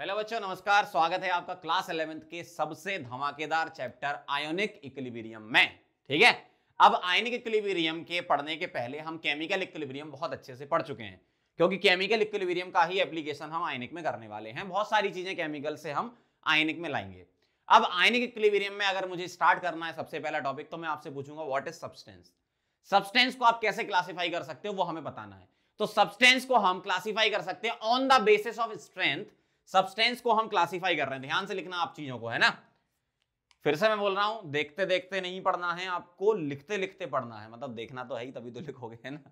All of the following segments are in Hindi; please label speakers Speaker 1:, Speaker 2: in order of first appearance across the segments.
Speaker 1: हेलो बच्चों नमस्कार स्वागत है आपका क्लास इलेवेंथ के सबसे धमाकेदार चैप्टर आयोनिक इक्लिबीरियम में ठीक है अब आयनिक इक्लिबीरियम के पढ़ने के पहले हम केमिकल इक्लिबीरियम बहुत अच्छे से पढ़ चुके हैं क्योंकि केमिकल इक्लिबीरियम का ही एप्लीकेशन हम आयनिक में करने वाले हैं बहुत सारी चीजें केमिकल से हम आयनिक में लाएंगे अब आयनिक इक्लिबेरियम में अगर मुझे स्टार्ट करना है सबसे पहला टॉपिक तो मैं आपसे पूछूंगा वॉट इज सब्सटेंस सब्सटेंस को आप कैसे क्लासीफाई कर सकते हो वो हमें बताना है तो सब्सटेंस को हम क्लासीफाई कर सकते हैं on the basis of strength substance को हम क्लासीफाई कर रहे हैं ध्यान से लिखना आप चीजों को है ना फिर से मैं बोल रहा हूं देखते देखते नहीं पढ़ना है आपको लिखते लिखते पढ़ना है मतलब देखना तो है ही तभी तो लिखोगे है ना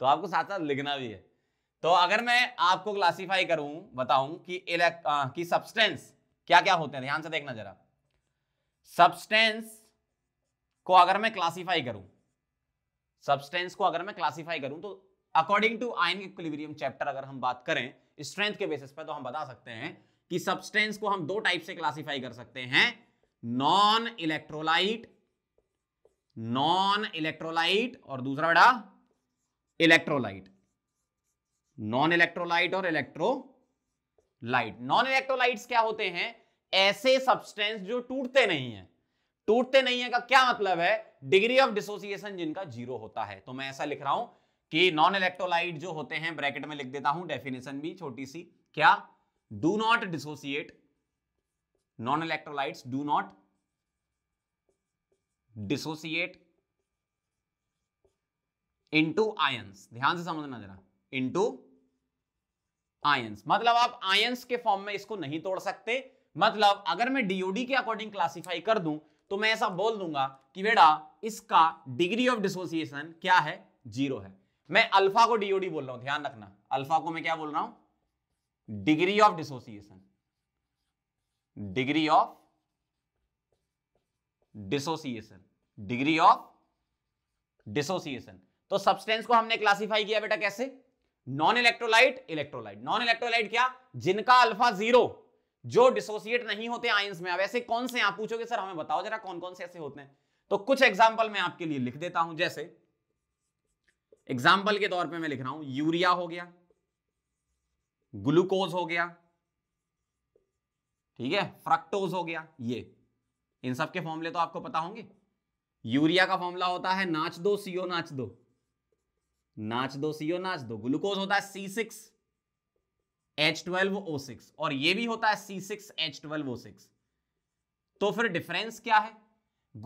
Speaker 1: तो आपको साथ साथ लिखना भी है तो अगर मैं आपको क्लासीफाई करूं बताऊं कि इलेक्ट कि सब्सटेंस क्या क्या होते हैं ध्यान से देखना जरा सब्सटेंस को अगर मैं क्लासीफाई करूं सब्सटेंस को अगर मैं क्लासीफाई करूं तो according to ion equilibrium chapter अगर हम बात करें स्ट्रेंथ के बेसिस पर तो हम बता सकते हैं कि सब्सटेंस को हम दो टाइप से क्लासिफाई कर सकते हैं नॉन इलेक्ट्रोलाइट नॉन इलेक्ट्रोलाइट और दूसरा बेटा इलेक्ट्रोलाइट नॉन इलेक्ट्रोलाइट और इलेक्ट्रोलाइट नॉन इलेक्ट्रोलाइट्स क्या होते हैं ऐसे सब्सटेंस जो टूटते नहीं है टूटते नहीं है का क्या मतलब है डिग्री ऑफ डिसोसिएशन जिनका जीरो होता है तो मैं ऐसा लिख रहा हूं कि नॉन इलेक्ट्रोलाइट जो होते हैं ब्रैकेट में लिख देता हूं डेफिनेशन भी छोटी सी क्या do not dissociate non electrolytes do not dissociate into ions ध्यान से समझना जरा इंटू आयंस मतलब आप आयंस के फॉर्म में इसको नहीं तोड़ सकते मतलब अगर मैं डीओडी के अकॉर्डिंग क्लासिफाई कर दूं तो मैं ऐसा बोल दूंगा कि बेटा इसका डिग्री ऑफ डिसोसिएशन क्या है जीरो है मैं अल्फा को डीओडी बोल रहा हूं ध्यान रखना अल्फा को मैं क्या बोल रहा हूं degree of dissociation degree of dissociation degree of dissociation तो सब्सटेंस को हमने क्लासिफाई किया बेटा कैसे non electrolyte electrolyte non electrolyte क्या जिनका अल्फा जीरो जो डिसोसिएट नहीं होते आयंस में अब ऐसे कौन से आप पूछोगे सर हमें बताओ जरा कौन कौन से ऐसे होते हैं तो कुछ एग्जाम्पल मैं आपके लिए लिख देता हूं जैसे एग्जाम्पल के तौर पे मैं लिख रहा हूं यूरिया हो गया ग्लूकोज हो गया ठीक है फ्रक्टोज हो गया ये इन सब के फॉर्मूले तो आपको पता होंगे यूरिया का फॉर्मूला होता है नाच दो सीओ नाच दो नाच दो सीओ नाच दो ग्लूकोज होता है C six H twelve O six और ये भी होता है C six H twelve O six तो फिर डिफरेंस क्या है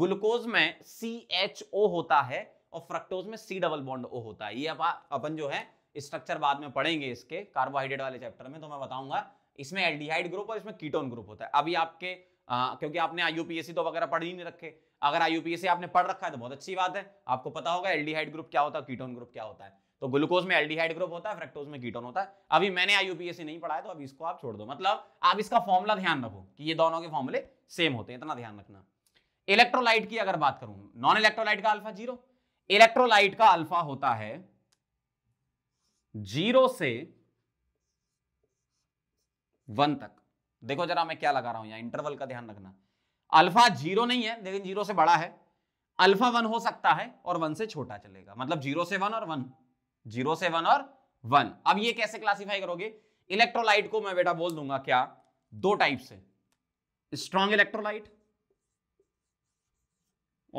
Speaker 1: ग्लूकोज में सी एच ओ होता है और फ्रक्टोज में सी डबल बॉन्ड ओ होता है ये अपन जो है स्ट्रक्चर बाद में पढ़ेंगे इसके कार्बोहाइड्रेट वाले चैप्टर में तो मैं बताऊंगा इसमें एल्डिहाइड ग्रुप और इसमें कीटोन ग्रुप होता है अभी आपके आ, क्योंकि आपने आईयूपीएससी तो वगैरह पढ़ ही नहीं रखे अगर आईयूपीएससी आपने पढ़ रखा है तो बहुत अच्छी बात है आपको पता होगा एल्डिहाइड ग्रुप क्या होता है कीटोन ग्रुप क्या होता है तो ग्लूकोज में एल्डिहाइड ग्रुप होता है फ्रेक्टोज में कीटोन होता है अभी मैंने आईयूपीएससी नहीं पढ़ा है तो अभी इसको आप छोड़ दो मतलब आप इसका फॉर्मुला ध्यान रखो कि ये दोनों के फॉर्मुले सेम होते हैं इतना ध्यान रखना इलेक्ट्रोलाइट की अगर बात करूं नॉन इलेक्ट्रोलाइट का अल्फा जीरो इलेक्ट्रोलाइट का अल्फा होता है जीरो से वन तक देखो जरा मैं क्या लगा रहा हूं यहां इंटरवल का ध्यान रखना अल्फा जीरो नहीं है लेकिन जीरो से बड़ा है अल्फा वन हो सकता है और वन से छोटा चलेगा मतलब जीरो से वन और वन जीरो से वन और वन अब ये कैसे क्लासिफाई करोगे इलेक्ट्रोलाइट को मैं बेटा बोल दूंगा क्या दो टाइप से स्ट्रॉन्ग इलेक्ट्रोलाइट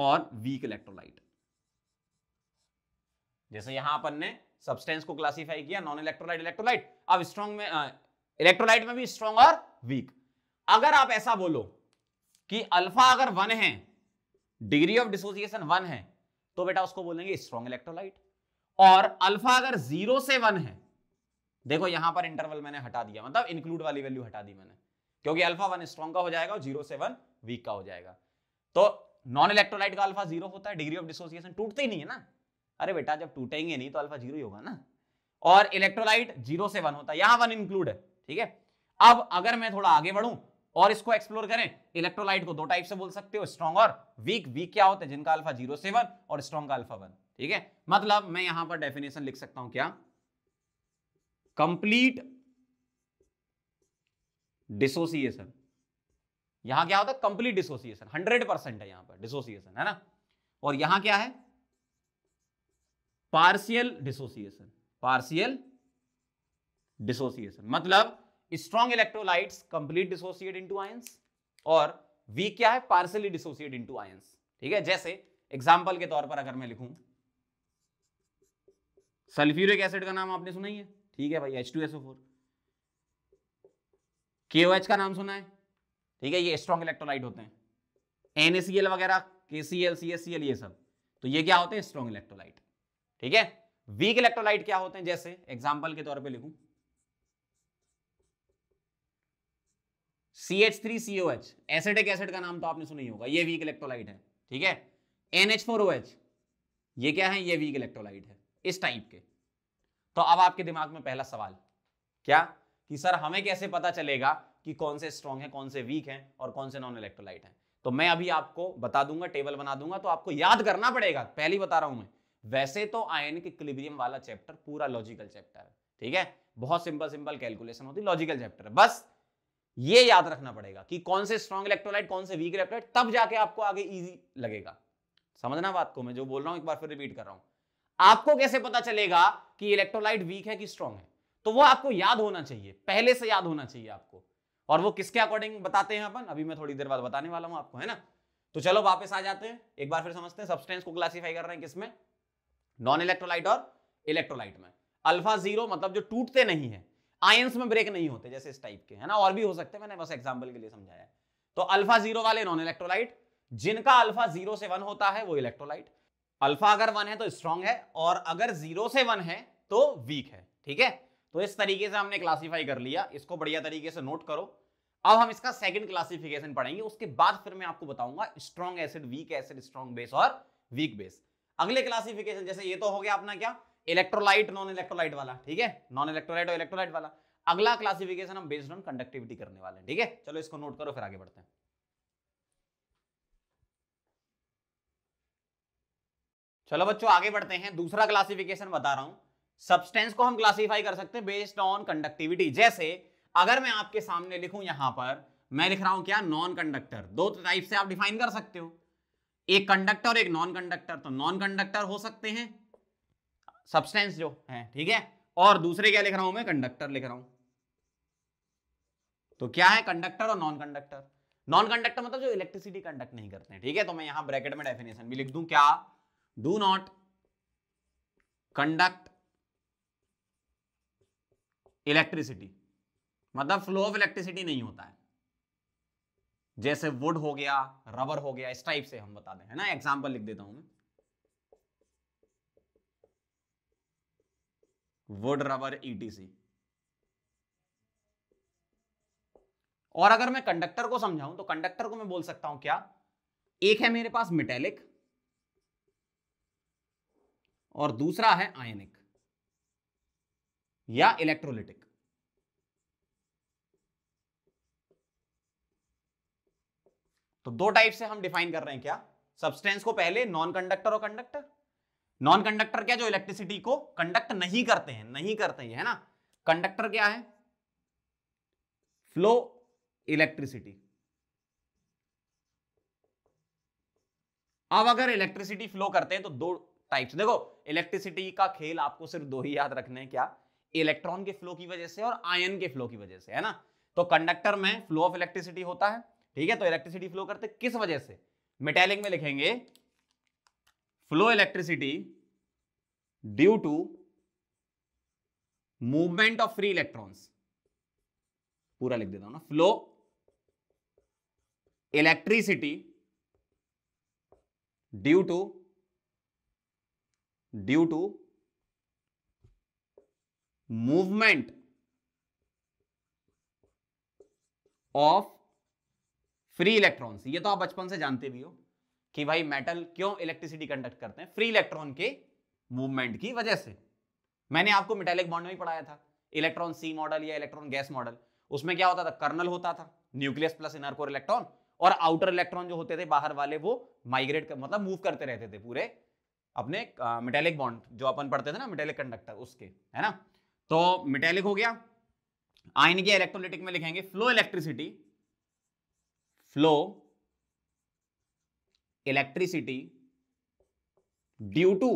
Speaker 1: और वीक इलेक्ट्रोलाइट जैसे यहां अपन ने सब्सटेंस को क्लासिफाई किया नॉन इलेक्ट्रोलाइट इलेक्ट्रोलाइट अब स्ट्रॉन्ग में इलेक्ट्रोलाइट में भी स्ट्रॉन्ग और वीक अगर आप ऐसा बोलो कि अल्फा अगर वन है डिग्री ऑफ डिसोसिएशन वन है तो बेटा उसको बोलेंगे स्ट्रॉन्ग इलेक्ट्रोलाइट और अल्फा अगर जीरो से वन है देखो यहां पर इंटरवल मैंने हटा दिया मतलब इंक्लूड वाली वैल्यू हटा दी मैंने क्योंकि अल्फा वन स्ट्रॉन्ग का हो जाएगा और जीरो से वन वीक का हो जाएगा तो नॉन इलेक्ट्रोलाइट का अल्फा जीरो होता है डिग्री ऑफ डिसोसिएशन टूटते ही नहीं है ना अरे बेटा जब टूटेंगे नहीं तो अल्फा जीरो ही होगा ना और इलेक्ट्रोलाइट जीरो से वन होता है यहां वन इंक्लूड है ठीक है अब अगर मैं थोड़ा आगे बढ़ू और इसको एक्सप्लोर करें इलेक्ट्रोलाइट को दो टाइप से बोल सकते हो स्ट्रॉन्ग और वीक वीक क्या होता है जिनका अल्फा जीरो से वन और स्ट्रॉन्ग का अल्फा वन ठीक है मतलब मैं यहां पर डेफिनेशन लिख सकता हूं क्या कंप्लीट डिसोसिएशन यहां क्या होता है कंप्लीट डिसोसिएशन हंड्रेड परसेंट है यहां पर डिसोसिएशन है ना और यहां क्या है पार्शियल डिसोसिएशन पार्शियल डिसोसिएशन मतलब strong electrolytes complete dissociate into ions और वी क्या है पार्शियली डिसोसिएट इनटू आयंस ठीक है जैसे एग्जांपल के तौर पर अगर मैं लिखूं सल्फ्यूरिक एसिड का नाम आपने सुना ही है ठीक है भाई H two SO four KOH का नाम सुना है ठीक है ये स्ट्रॉन्ग इलेक्ट्रोलाइट होते हैं NaCl वगैरह KCl, CSCl ये सब तो ये क्या होते हैं स्ट्रॉन्ग इलेक्ट्रोलाइट ठीक है वीक इलेक्ट्रोलाइट क्या होते हैं जैसे एग्जाम्पल के तौर पर लिखू C H three CO H acidic acid का नाम तो आपने सुना ही होगा ये वीक इलेक्ट्रोलाइट है ठीक है N H four O H ये क्या है ये वीक इलेक्ट्रोलाइट है इस टाइप के तो अब आपके दिमाग में पहला सवाल क्या कि सर हमें कैसे पता चलेगा कि कौन से स्ट्रॉन्ग है कौन से वीक है और कौन से नॉन इलेक्ट्रोलाइट है तो मैं अभी आपको बता दूंगा टेबल बना दूंगा तो आपको याद करना पड़ेगा पहली बता रहा हूं मैं वैसे तो आयनिक इक्विलिब्रियम वाला चैप्टर पूरा लॉजिकल चैप्टर है ठीक है बहुत सिंपल सिंपल कैलकुलेशन होती लॉजिकल चैप्टर है बस ये याद रखना पड़ेगा कि कौन से स्ट्रॉन्ग इलेक्ट्रोलाइट कौन से वीक इलेक्ट्रोलाइट तब जाके आपको आगे इजी लगेगा समझना बात को मैं जो बोल रहा हूं एक बार फिर रिपीट कर रहा हूं आपको कैसे पता चलेगा कि इलेक्ट्रोलाइट वीक है कि स्ट्रॉन्ग है तो वो आपको याद होना चाहिए पहले से याद होना चाहिए आपको और वो किसके अकॉर्डिंग बताते हैं अपन अभी मैं थोड़ी देर बाद बताने वाला हूं आपको है ना तो चलो वापस आ जाते हैं एक बार फिर समझते हैं सब्सटेंस को क्लासीफाई कर रहे हैं किसमें नॉन इलेक्ट्रोलाइट और इलेक्ट्रोलाइट में अल्फा जीरो मतलब जो टूटते नहीं है आयंस में ब्रेक नहीं होते जैसे इस टाइप के है ना और भी हो सकते हैं मैंने बस एग्जाम्पल के लिए समझाया तो अल्फा जीरो वाले नॉन इलेक्ट्रोलाइट जिनका अल्फा जीरो से वन होता है वो इलेक्ट्रोलाइट अल्फा अगर वन है तो स्ट्रांग है और अगर जीरो से वन है तो वीक है ठीक है तो इस तरीके से हमने क्लासिफाई कर लिया इसको बढ़िया तरीके से नोट करो अब हम इसका सेकंड क्लासिफिकेशन पढ़ेंगे उसके बाद फिर मैं आपको बताऊंगा strong acid weak acid strong base और वीक बेस अगले क्लासिफिकेशन जैसे ये तो हो गया अपना क्या इलेक्ट्रोलाइट नॉन इलेक्ट्रोलाइट वाला ठीक है नॉन इलेक्ट्रोलाइट और इलेक्ट्रोलाइट वाला अगला क्लासिफिकेशन हम बेस्ड ऑन कंडक्टिविटी करने वाले हैं ठीक है चलो इसको नोट करो फिर आगे बढ़ते हैं चलो बच्चों आगे बढ़ते हैं दूसरा क्लासिफिकेशन बता रहा हूं सब्सटेंस को हम क्लासिफाई कर सकते हैं बेस्ड ऑन कंडक्टिविटी जैसे अगर मैं आपके सामने लिखूं यहां पर मैं लिख रहा हूं क्या नॉन कंडक्टर दो टाइप से आप डिफाइन कर सकते हो एक कंडक्टर और एक नॉन कंडक्टर तो नॉन कंडक्टर हो सकते हैं सब्सटेंस जो है ठीक है और दूसरे क्या लिख रहा हूं मैं कंडक्टर लिख रहा हूं तो क्या है कंडक्टर और नॉन कंडक्टर नॉन कंडक्टर मतलब जो इलेक्ट्रिसिटी कंडक्ट नहीं करते हैं ठीक है तो मैं यहां ब्रैकेट में डेफिनेशन भी लिख दूं क्या डू नॉट कंडक्ट इलेक्ट्रिसिटी मतलब फ्लो ऑफ इलेक्ट्रिसिटी नहीं होता है जैसे वुड हो गया रबर हो गया इस टाइप से हम बता दें है ना एग्जाम्पल लिख देता हूं मैं वुड रबर ईटीसी और अगर मैं कंडक्टर को समझाऊं तो कंडक्टर को मैं बोल सकता हूं क्या एक है मेरे पास मेटेलिक और दूसरा है आयनिक या इलेक्ट्रोलिटिक तो दो टाइप से हम डिफाइन कर रहे हैं क्या सब्सटेंस को पहले नॉन कंडक्टर और कंडक्टर नॉन कंडक्टर क्या जो इलेक्ट्रिसिटी को कंडक्ट नहीं करते हैं नहीं करते हैं है ना कंडक्टर क्या है फ्लो इलेक्ट्रिसिटी अब अगर इलेक्ट्रिसिटी फ्लो करते हैं तो दो टाइप्स देखो इलेक्ट्रिसिटी का खेल आपको सिर्फ दो ही याद रखने हैं क्या इलेक्ट्रॉन के फ्लो की वजह से और आयन के फ्लो की वजह से है ना तो कंडक्टर में फ्लो ऑफ इलेक्ट्रिसिटी होता है ठीक है तो इलेक्ट्रिसिटी फ्लो करते किस वजह से मेटेलिक में लिखेंगे flow electricity due to movement of free electrons पूरा लिख देता हूं ना flow electricity due to due to movement of free electrons ये तो आप बचपन से जानते भी हो कि भाई मेटल क्यों इलेक्ट्रिसिटी कंडक्ट करते हैं फ्री इलेक्ट्रॉन के मूवमेंट की वजह से मैंने आपको मेटेलिक बॉन्ड में पढ़ाया था इलेक्ट्रॉन सी मॉडल या इलेक्ट्रॉन गैस मॉडल उसमें क्या होता था कर्नल होता था nucleus plus inner core electron और आउटर इलेक्ट्रॉन जो होते थे बाहर वाले वो माइग्रेट कर, मतलब मूव करते रहते थे पूरे अपने मेटेलिक बॉन्ड जो अपन पढ़ते थे ना मेटेलिक कंडक्टर उसके है ना तो मेटेलिक हो गया आयन के इलेक्ट्रोलिटिक में लिखेंगे flow electricity flow electricity due to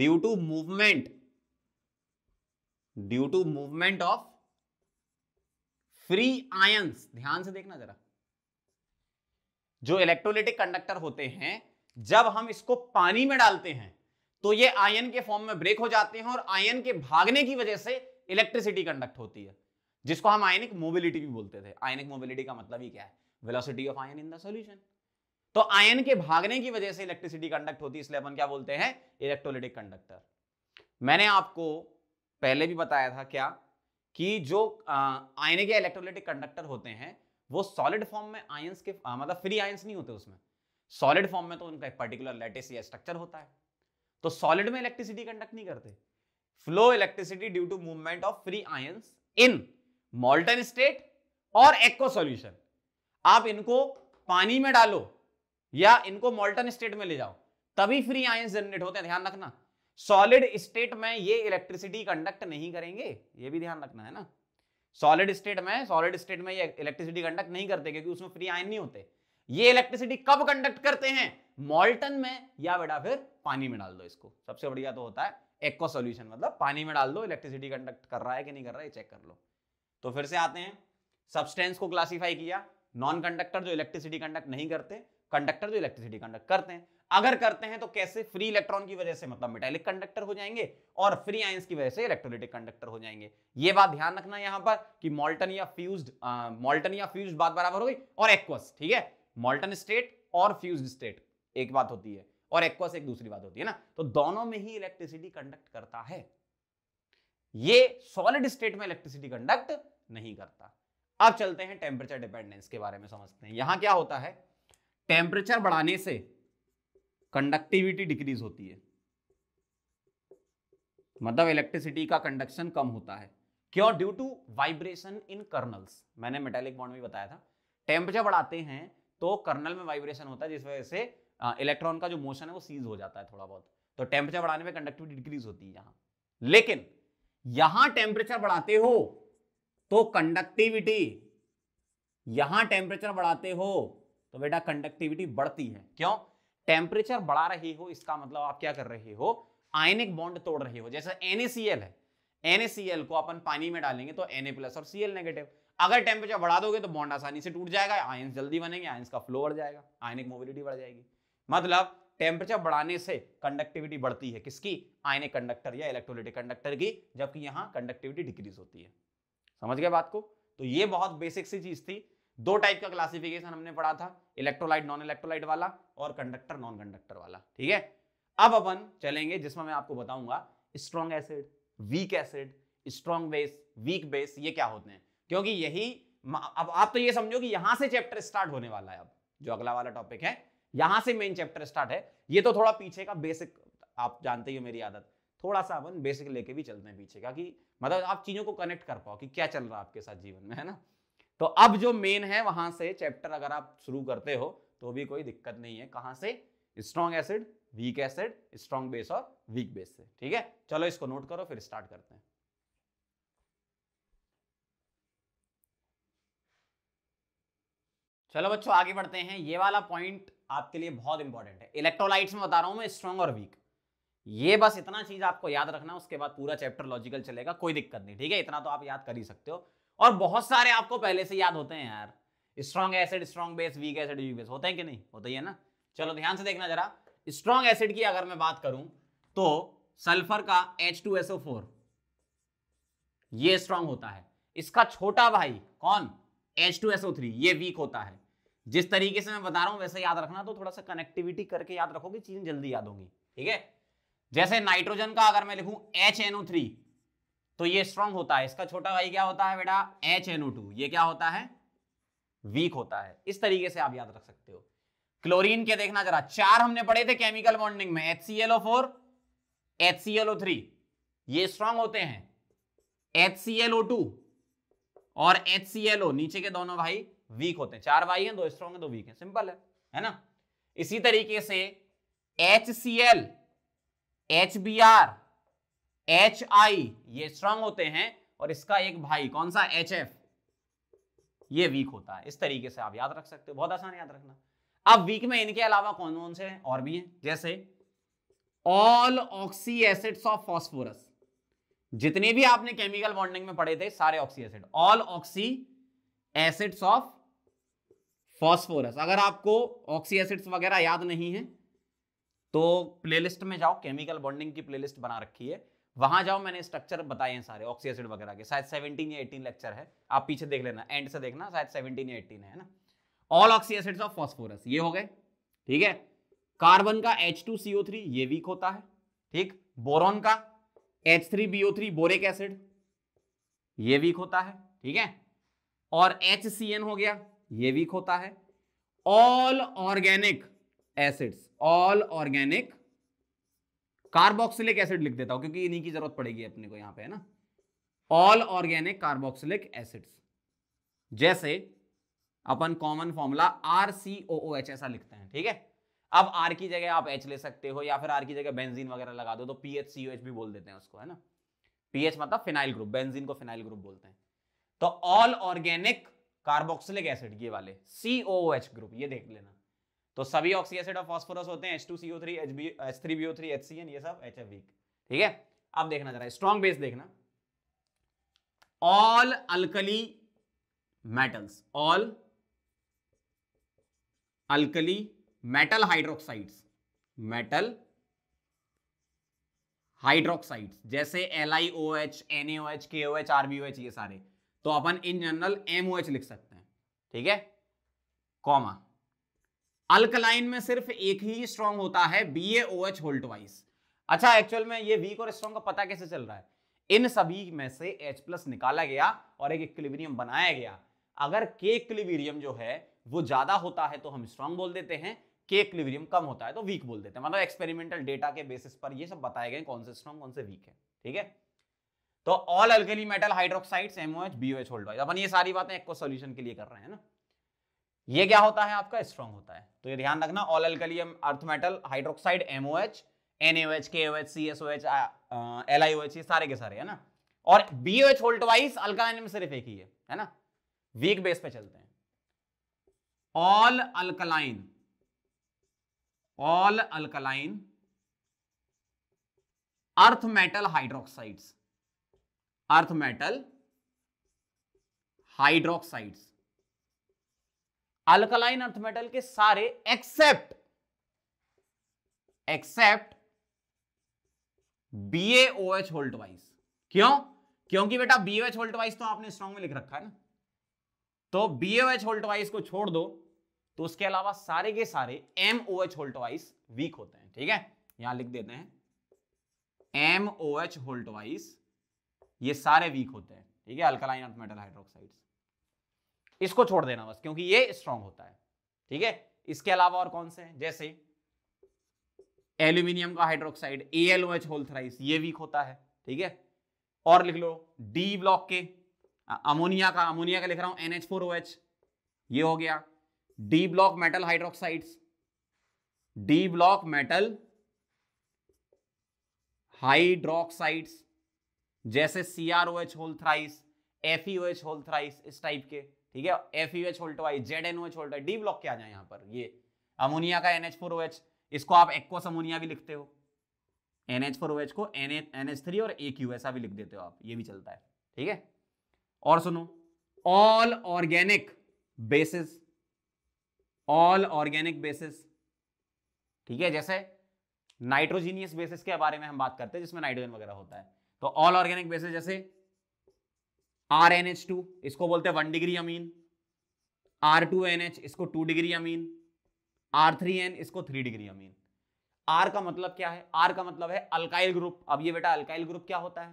Speaker 1: due to movement due to movement of free ions ध्यान से देखना जरा जो इलेक्ट्रोलिटिक कंडक्टर होते हैं जब हम इसको पानी में डालते हैं तो ये आयन के फॉर्म में ब्रेक हो जाते हैं और आयन के भागने की वजह से इलेक्ट्रिसिटी कंडक्ट होती है जिसको हम आयनिक मोबिलिटी भी बोलते थे आयनिक मोबिलिटी का मतलब ही क्या है velocity of ion in the solution तो आयन के भागने की वजह से इलेक्ट्रिसिटी कंडक्ट होती है इसलिए अपन क्या बोलते हैं इलेक्ट्रोलिटिक कंडक्टर मैंने आपको पहले भी बताया था क्या कि जो आयन के इलेक्ट्रोलिटिक कंडक्टर होते हैं वो सॉलिड फॉर्म में आयंस के आ, मतलब फ्री आयंस नहीं होते उसमें सॉलिड फॉर्म में तो उनका एक पर्टिकुलर लेटेस या स्ट्रक्चर होता है तो सॉलिड में इलेक्ट्रिसिटी कंडक्ट नहीं करते flow electricity due to movement of free ions in molten state और एक्को सॉल्यूशन आप इनको पानी में डालो या इनको मोल्टन स्टेट में ले जाओ तभी फ्री आयन जनरेट होते हैं ध्यान रखना सॉलिड स्टेट में ये इलेक्ट्रिसिटी कंडक्ट नहीं करेंगे ये भी ध्यान रखना है ना सॉलिड स्टेट में सॉलिड स्टेट में ये इलेक्ट्रिसिटी कंडक्ट नहीं करते क्योंकि उसमें फ्री आयन नहीं होते ये इलेक्ट्रिसिटी कब कंडक्ट करते हैं मोल्टन में या बेटा फिर पानी में डाल दो इसको सबसे बढ़िया तो होता है एक्वा सोल्यूशन मतलब पानी में डाल दो इलेक्ट्रिसिटी कंडक्ट कर रहा है कि नहीं कर रहा है चेक कर लो तो फिर से आते हैं सब्सटेंस को क्लासीफाई किया नॉन कंडक्टर जो इलेक्ट्रिसिटी कंडक्ट नहीं करते कंडक्टर जो इलेक्ट्रिसिटी कंडक्ट करते हैं अगर करते हैं तो कैसे फ्री इलेक्ट्रॉन की वजह से मतलब मेटालिक कंडक्टर हो जाएंगे और फ्री आयंस की वजह से इलेक्ट्रोलिटिक कंडक्टर हो जाएंगे ये बात ध्यान रखना यहां पर कि मोल्टन या फ्यूज्ड मोल्टन या फ्यूज बात बराबर हो गई और एक्वस ठीक है मोल्टन स्टेट और फ्यूज स्टेट एक बात होती है और एक्वस एक दूसरी बात होती है ना तो दोनों में ही इलेक्ट्रिसिटी कंडक्ट करता है ये सॉलिड स्टेट में इलेक्ट्रिसिटी कंडक्ट नहीं करता अब चलते हैं टेम्परेचर डिपेंडेंस के बारे में समझते हैं यहां क्या होता है टेम्परेचर बढ़ाने से कंडक्टिविटी डिक्रीज होती है मतलब इलेक्ट्रिसिटी का कंडक्शन कम होता है क्यों due to vibration in kernels मैंने मेटेलिक बॉन्ड भी बताया था टेम्परेचर बढ़ाते हैं तो कर्नल में वाइब्रेशन होता है जिस वजह से इलेक्ट्रॉन का जो मोशन है वो सीज हो जाता है थोड़ा बहुत तो टेम्परेचर बढ़ाने में कंडक्टिविटी डिक्रीज होती है यहाँ लेकिन यहां टेम्परेचर बढ़ाते हो तो कंडक्टिविटी यहां टेम्परेचर बढ़ाते हो तो बेटा कंडक्टिविटी बढ़ती है क्यों टेम्परेचर बढ़ा रहे हो इसका मतलब आप क्या कर रहे हो आयनिक बॉन्ड तोड़ रहे हो जैसे एनएसीएल है एनएसीएल को अपन पानी में डालेंगे तो एन प्लस और सीएल नेगेटिव अगर टेम्परेचर बढ़ा दोगे तो बॉन्ड आसानी से टूट जाएगा आयन जल्दी बनेंगे आयंस का फ्लो बढ़ जाएगा आयनिक मोबिलिटी बढ़ जाएगी मतलब टेम्परेचर बढ़ाने से कंडक्टिविटी बढ़ती है किसकी आयनिक कंडक्टर या इलेक्ट्रोलिटिक कंडक्टर की जबकि यहाँ कंडक्टिविटी डिक्रीज होती है समझ गए बात को तो ये बहुत बेसिक सी चीज थी दो टाइप का क्लासिफिकेशन हमने पढ़ा था इलेक्ट्रोलाइट नॉन इलेक्ट्रोलाइट वाला और कंडक्टर नॉन कंडक्टर वाला ठीक है अब अपन चलेंगे जिसमें मैं आपको बताऊंगा strong acid weak acid strong base weak base ये क्या होते हैं क्योंकि यही अब आप तो ये समझो कि यहां से चैप्टर स्टार्ट होने वाला है अब जो अगला वाला टॉपिक है यहां से मेन चैप्टर स्टार्ट है ये तो थोड़ा पीछे का बेसिक आप जानते ही हो मेरी आदत थोड़ा सा अपन बेसिक लेके भी चलते हैं पीछे का कि मतलब आप चीज़ों को कनेक्ट कर पाओ कि क्या चल रहा है आपके साथ जीवन में है ना तो अब जो मेन है वहां से चैप्टर अगर आप शुरू करते हो तो भी कोई दिक्कत नहीं है कहां से strong acid weak acid strong base और वीक बेस से ठीक है चलो इसको नोट करो फिर स्टार्ट करते हैं चलो बच्चों आगे बढ़ते हैं ये वाला पॉइंट आपके लिए बहुत इंपॉर्टेंट है इलेक्ट्रोलाइट्स में बता रहा हूं मैं स्ट्रॉन्ग और वीक ये बस इतना चीज आपको याद रखना उसके बाद पूरा चैप्टर लॉजिकल चलेगा कोई दिक्कत नहीं ठीक है इतना तो आप याद कर ही सकते हो और बहुत सारे आपको पहले से याद होते हैं यार strong acid strong base weak acid weak base होते हैं कि नहीं होते ही है ना चलो ध्यान से देखना जरा स्ट्रॉन्ग एसिड की अगर मैं बात करूं तो सल्फर का फोर ये स्ट्रॉन्ग होता है इसका छोटा भाई कौन एच टू एसओ थ्री ये वीक होता है जिस तरीके से मैं बता रहा हूं वैसे याद रखना तो थोड़ा सा कनेक्टिविटी करके याद रखोगे चीजें जल्दी याद होंगी ठीक है जैसे नाइट्रोजन का अगर मैं लिखूं थ्री तो ये स्ट्रॉन्ग होता है इसका छोटा भाई क्या होता है बेटा HNO2 ये क्या होता है वीक होता है इस तरीके से आप याद रख सकते हो क्लोरीन के देखना जरा चार हमने पढ़े थे केमिकल बॉन्डिंग में HClO4 HClO3 ये स्ट्रॉन्ग होते हैं HClO2 और HClO नीचे के दोनों भाई वीक होते हैं चार भाई हैं दो स्ट्रॉन्ग हैं दो वीक हैं सिंपल है है ना इसी तरीके से HCl H B R H I ये स्ट्रांग होते हैं और इसका एक भाई कौन सा एच एफ ये वीक होता है इस तरीके से आप याद रख सकते हो बहुत आसान याद रखना अब वीक में इनके अलावा कौन कौन से और भी हैं जैसे all oxy acids of phosphorus जितने भी आपने केमिकल बॉन्डिंग में पढ़े थे सारे oxy acid all oxy acids of phosphorus अगर आपको ऑक्सी एसिड्स वगैरह याद नहीं है तो प्लेलिस्ट में जाओ केमिकल बॉन्डिंग की प्लेलिस्ट बना रखी है वहां जाओ मैंने स्ट्रक्चर बताए हैं सारे ऑक्सी एसिड वगैरह के शायद 17 या 18 लेक्चर है आप पीछे देख लेना एंड से देखना शायद 17 या 18 है ना all oxy acids of phosphorus ये हो गए ठीक है कार्बन का H2CO3 ये वीक होता है ठीक बोरोन का H3BO3 बोरिक एसिड ये वीक होता है ठीक है और HCN हो गया ये वीक होता है all organic acids all organic carboxylic acid लिख देता हूं क्योंकि इन्हीं की जरूरत पड़ेगी अपने को यहां पे है ना ऑल ऑर्गेनिक कार्बोक्सिलिक एसिड्स जैसे अपन common formula R C O O H ऐसा लिखते हैं ठीक है अब आर की जगह आप एच ले सकते हो या फिर आर की जगह बेंजीन वगैरह लगा दो तो P H C O H भी बोल देते हैं उसको है ना पी एच मतलब फिनाइल ग्रुप बेंजीन को फिनाइल ग्रुप बोलते हैं तो ऑल ऑर्गेनिक कार्बोक्सिलिक एसिड ये वाले सी ओ एच ग्रुप ये देख लेना तो सभी ऑक्सी एसिड और फॉस्फोरस होते हैं H two C O three H B H three B O three H C N ये सब एच एफ वीक ठीक है अब देखना जरा स्ट्रॉन्ग बेस देखना all alkali metals all alkali metal hydroxides metal hydroxides जैसे L I O H N A O H K O H R B O H ये सारे तो अपन in general M O H लिख सकते हैं ठीक है कॉमा अल्कलाइन में सिर्फ एक ही स्ट्रॉन्ग होता है बी एच होल्ट वाइज अच्छा एक्चुअल में ये वीक और स्ट्रॉन्ग का पता कैसे चल रहा है इन सभी में से H प्लस निकाला गया और एक इक्विलिब्रियम बनाया गया अगर के इक्विलिब्रियम जो है वो ज्यादा होता है तो हम स्ट्रॉन्ग बोल देते हैं के इक्विलिब्रियम कम होता है तो वीक बोल देते हैं मतलब एक्सपेरिमेंटल डेटा के बेसिस पर ये सब बताए गए कौन से स्ट्रॉन्ग कौन से वीक है ठीक है तो all alkali metal hydroxides MOH BOH whole twice अपन ये सारी बातें एक सॉल्यूशन के लिए कर रहे हैं ना ये क्या होता है आपका स्ट्रॉन्ग होता है तो ये ध्यान रखना all alkaline earth metal hydroxide MOH NH KOH CSOH LIOH ये सारे के सारे है ना और बीओएच एच वाइज अल्काइन में सिर्फ एक ही है है ना वीक बेस पे चलते हैं all alkaline all alkaline earth metal hydroxides earth metal hydroxides alkaline earth metal के सारे except except H whole twice क्यों क्योंकि बेटा एच होल्ट वाइज तो आपने स्ट्रॉन्ग में लिख रखा है ना तो एच होल्ट वाइज को छोड़ दो तो उसके अलावा सारे के सारे M H whole twice weak होते हैं ठीक है यहां लिख देते हैं एच होल्ट वाइज ये सारे वीक होते हैं ठीक है अल्कलाइन अर्थ मेटल हाइड्रोक्साइड्स इसको छोड़ देना बस क्योंकि ये स्ट्रांग होता है ठीक है इसके अलावा और कौन से हैं जैसे एल्यूमिनियम का hydroxide A L O H whole thrice ये वीक होता है ठीक है और लिख लो डी ब्लॉक के अमोनिया का अमोनिया का लिख रहा हूं एनएच फोर ओ एच ये हो गया D block metal hydroxides D block metal hydroxides जैसे C R O H whole thrice F E O H whole thrice इस टाइप के ठीक है F U H whole twice Z N O H whole twice D block क्या यहाँ पर ये अमोनिया का N H four O H इसको आप एक्वस अमोनिया भी लिखते हो N H four O H को एन एन एच थ्री और ए क्यू ऐसा भी लिख देते हो आप ये भी चलता है ठीक है और सुनो all organic bases all organic bases ठीक है जैसे नाइट्रोजीनियस बेसिस के बारे में हम बात करते हैं जिसमें नाइट्रोजन वगैरह होता है तो ऑल ऑर्गेनिक बेसिस जैसे आर एन एच टू इसको बोलते हैं one degree amine R two N H इसको two degree amine R three N इसको थ्री डिग्री अमीन आर का मतलब क्या है आर का मतलब है अल्काइल ग्रुप अब ये बेटा अल्काइल ग्रुप क्या होता है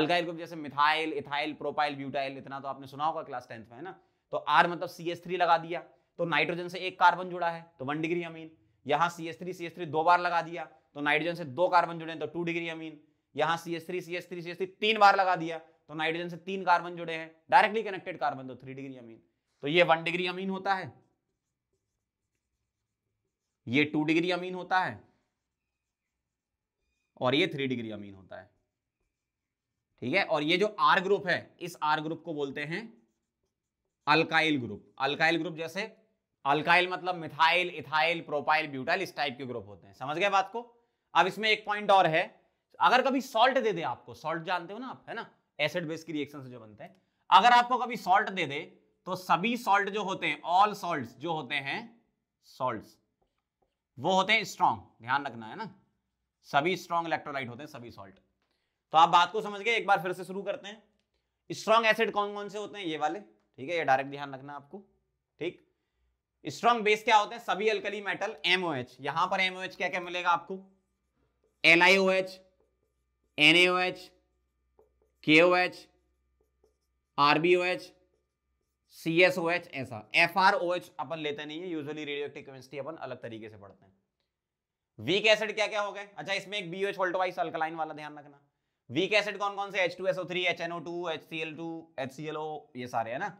Speaker 1: अल्काइल ग्रुप जैसे मिथाइल इथाइल प्रोपाइल ब्यूटाइल इतना तो आपने सुना होगा क्लास टेंथ में है ना तो आर मतलब सी एस थ्री लगा दिया तो नाइट्रोजन से एक कार्बन जुड़ा है तो वन डिग्री अमीन यहाँ C S three C S three दो बार लगा दिया तो नाइट्रोजन से दो कार्बन जुड़े तो टू डिग्री अमीन यहाँ C S three C S three C S three तीन बार लगा दिया तो नाइट्रोजन से तीन कार्बन जुड़े हैं डायरेक्टली कनेक्टेड कार्बन तो थ्री डिग्री अमीन तो ये वन डिग्री अमीन होता है ये टू डिग्री अमीन होता है और ये थ्री डिग्री अमीन होता है ठीक है और ये जो आर ग्रुप है इस आर ग्रुप को बोलते हैं अल्काइल ग्रुप अल्काइल ग्रुप जैसे अल्काइल मतलब मिथाइल इथाइल प्रोपाइल ब्यूटाइल इस टाइप के ग्रुप होते हैं समझ गए बात को अब इसमें एक पॉइंट और है अगर कभी सॉल्ट दे दे आपको सॉल्ट जानते हो ना आप है ना एसिड बेस की रिएक्शन से जो बनता है अगर आपको कभी सॉल्ट दे दे तो सभी सॉल्ट जो होते हैं ऑल सॉल्ट जो होते हैं सॉल्ट वो होते हैं स्ट्रॉन्ग ध्यान रखना है ना सभी स्ट्रॉन्ग इलेक्ट्रोलाइट होते हैं सभी सॉल्ट तो आप बात को समझ गए एक बार फिर से शुरू करते हैं स्ट्रॉन्ग एसिड कौन कौन से होते हैं ये वाले ठीक है ये डायरेक्ट ध्यान रखना आपको ठीक स्ट्रॉन्ग बेस क्या होते हैं सभी अल्कली मेटल एमओएच यहां पर एमओएच क्या क्या मिलेगा आपको L I H NH K O H R B O H C S O H ऐसा एफ आर ओ एच अपन लेते नहीं है यूजली रेडियो एक्टिव केमिस्ट्री अपन अलग तरीके से पढ़ते हैं वीक एसिड क्या क्या हो गए अच्छा इसमें एक B O H whole thrice alkaline वाला ध्यान रखना वीक एसिड कौन कौन से H H H two two two S O O three N C L H C L O ये सारे है ना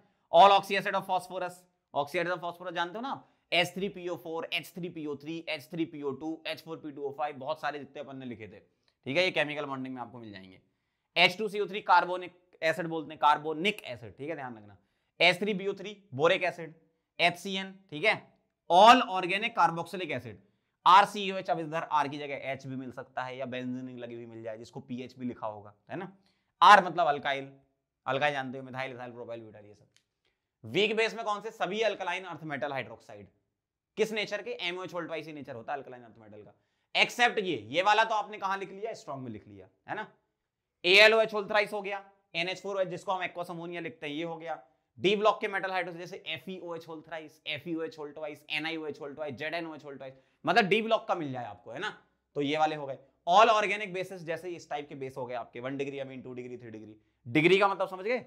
Speaker 1: all oxy acid of phosphorus oxide of phosphorus जानते हो ना आप H H H H three three three three P P P O O O four four two P two ओ फाइव बहुत सारे जितने अपन ने लिखे थे ठीक है ये केमिकल बॉन्डिंग में आपको मिल जाएंगे H two C O three carbonic acid बोलते हैं कार्बोनिक एसिड ठीक है ध्यान रखना H three B O three boric acid H C N ठीक है all organic carboxylic acid R C H अब इधर आर की जगह एच भी मिल सकता है या बेंजीनिंग लगी हुई मिल जाए जिसको पीएच भी लिखा होगा है ना आर मतलब अल्काइल अल्काइल जानते हो मिथाइल इथाइल प्रोपाइल ब्यूटाइल ये सब वीक बेस में कौन से सभी अल्कलाइन अर्थ मेटल हाइड्रोक्साइड किस नेचर के एमओएच वोल्टवाइसी नेचर होता है अल्कलाइन अर्थ मेटल का एक्सेप्ट ये ये वाला तो आपने कहा लिख लिया स्ट्रॉन्ग में लिख लिया है ना AlOH ओल्थराइस हो गया NH4 जिसको हम एक्वा अमोनिया लिखते हैं ये हो गया डी ब्लॉक के मेटल हाइड्रोस जैसे FeOH ओल्थराइस FeOH ओल्टोइस NiOH ओल्टोइस ZnOH ओल्टोइस मतलब डी ब्लॉक का मिल जाए आपको है ना तो ये वाले हो गए ऑल ऑर्गेनिक बेसिस जैसे इस टाइप के बेस हो गए आपके 1 degree I mean 2 degree 3 degree degree का मतलब समझ गए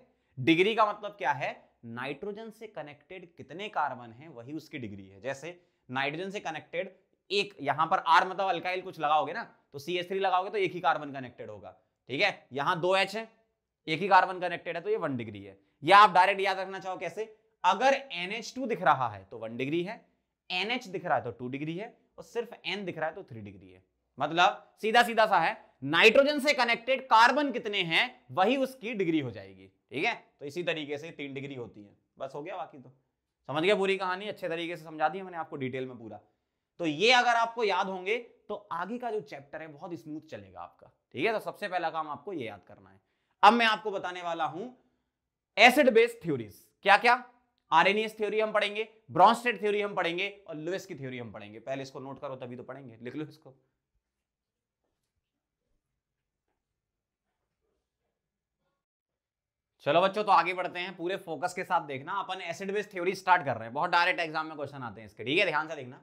Speaker 1: डिग्री का मतलब क्या है नाइट्रोजन से कनेक्टेड कितने कार्बन हैं वही उसकी डिग्री है जैसे नाइट्रोजन से कनेक्टेड एक यहां पर R मतलब अल्काइल कुछ लगाओगे ना तो CH3 लगाओगे तो एक ही कार्बन कनेक्टेड होगा ठीक है यहां दो एच है एक ही कार्बन कनेक्टेड है तो ये वन डिग्री है या आप डायरेक्ट याद रखना चाहो कैसे अगर NH2 दिख रहा है तो वन डिग्री है NH दिख रहा है तो टू डिग्री है और सिर्फ N दिख रहा है तो थ्री डिग्री है मतलब सीधा सीधा सा है नाइट्रोजन से कनेक्टेड कार्बन कितने हैं वही उसकी डिग्री हो जाएगी ठीक है तो इसी तरीके से तीन डिग्री होती है बस हो गया बाकी तो समझ गया पूरी कहानी अच्छे तरीके से समझा दी मैंने आपको डिटेल में पूरा तो ये अगर आपको याद होंगे तो आगे का जो चैप्टर है बहुत स्मूथ चलेगा आपका ठीक है तो सबसे पहला काम आपको ये याद करना है अब मैं आपको बताने वाला हूं एसिड बेस्ड थ्योरीज क्या क्या आरएनएस थ्योरी हम पढ़ेंगे ब्रॉन्स्टेड थ्योरी हम पढ़ेंगे और लुइस की थ्योरी हम पढ़ेंगे पहले इसको नोट करो तभी तो पढ़ेंगे लिख लो इसको चलो बच्चों तो आगे बढ़ते हैं पूरे फोकस के साथ देखना अपन एसिड बेस्ड थ्योरी स्टार्ट कर रहे हैं बहुत डायरेक्ट एग्जाम में क्वेश्चन आते हैं इसके ठीक है ध्यान से देखना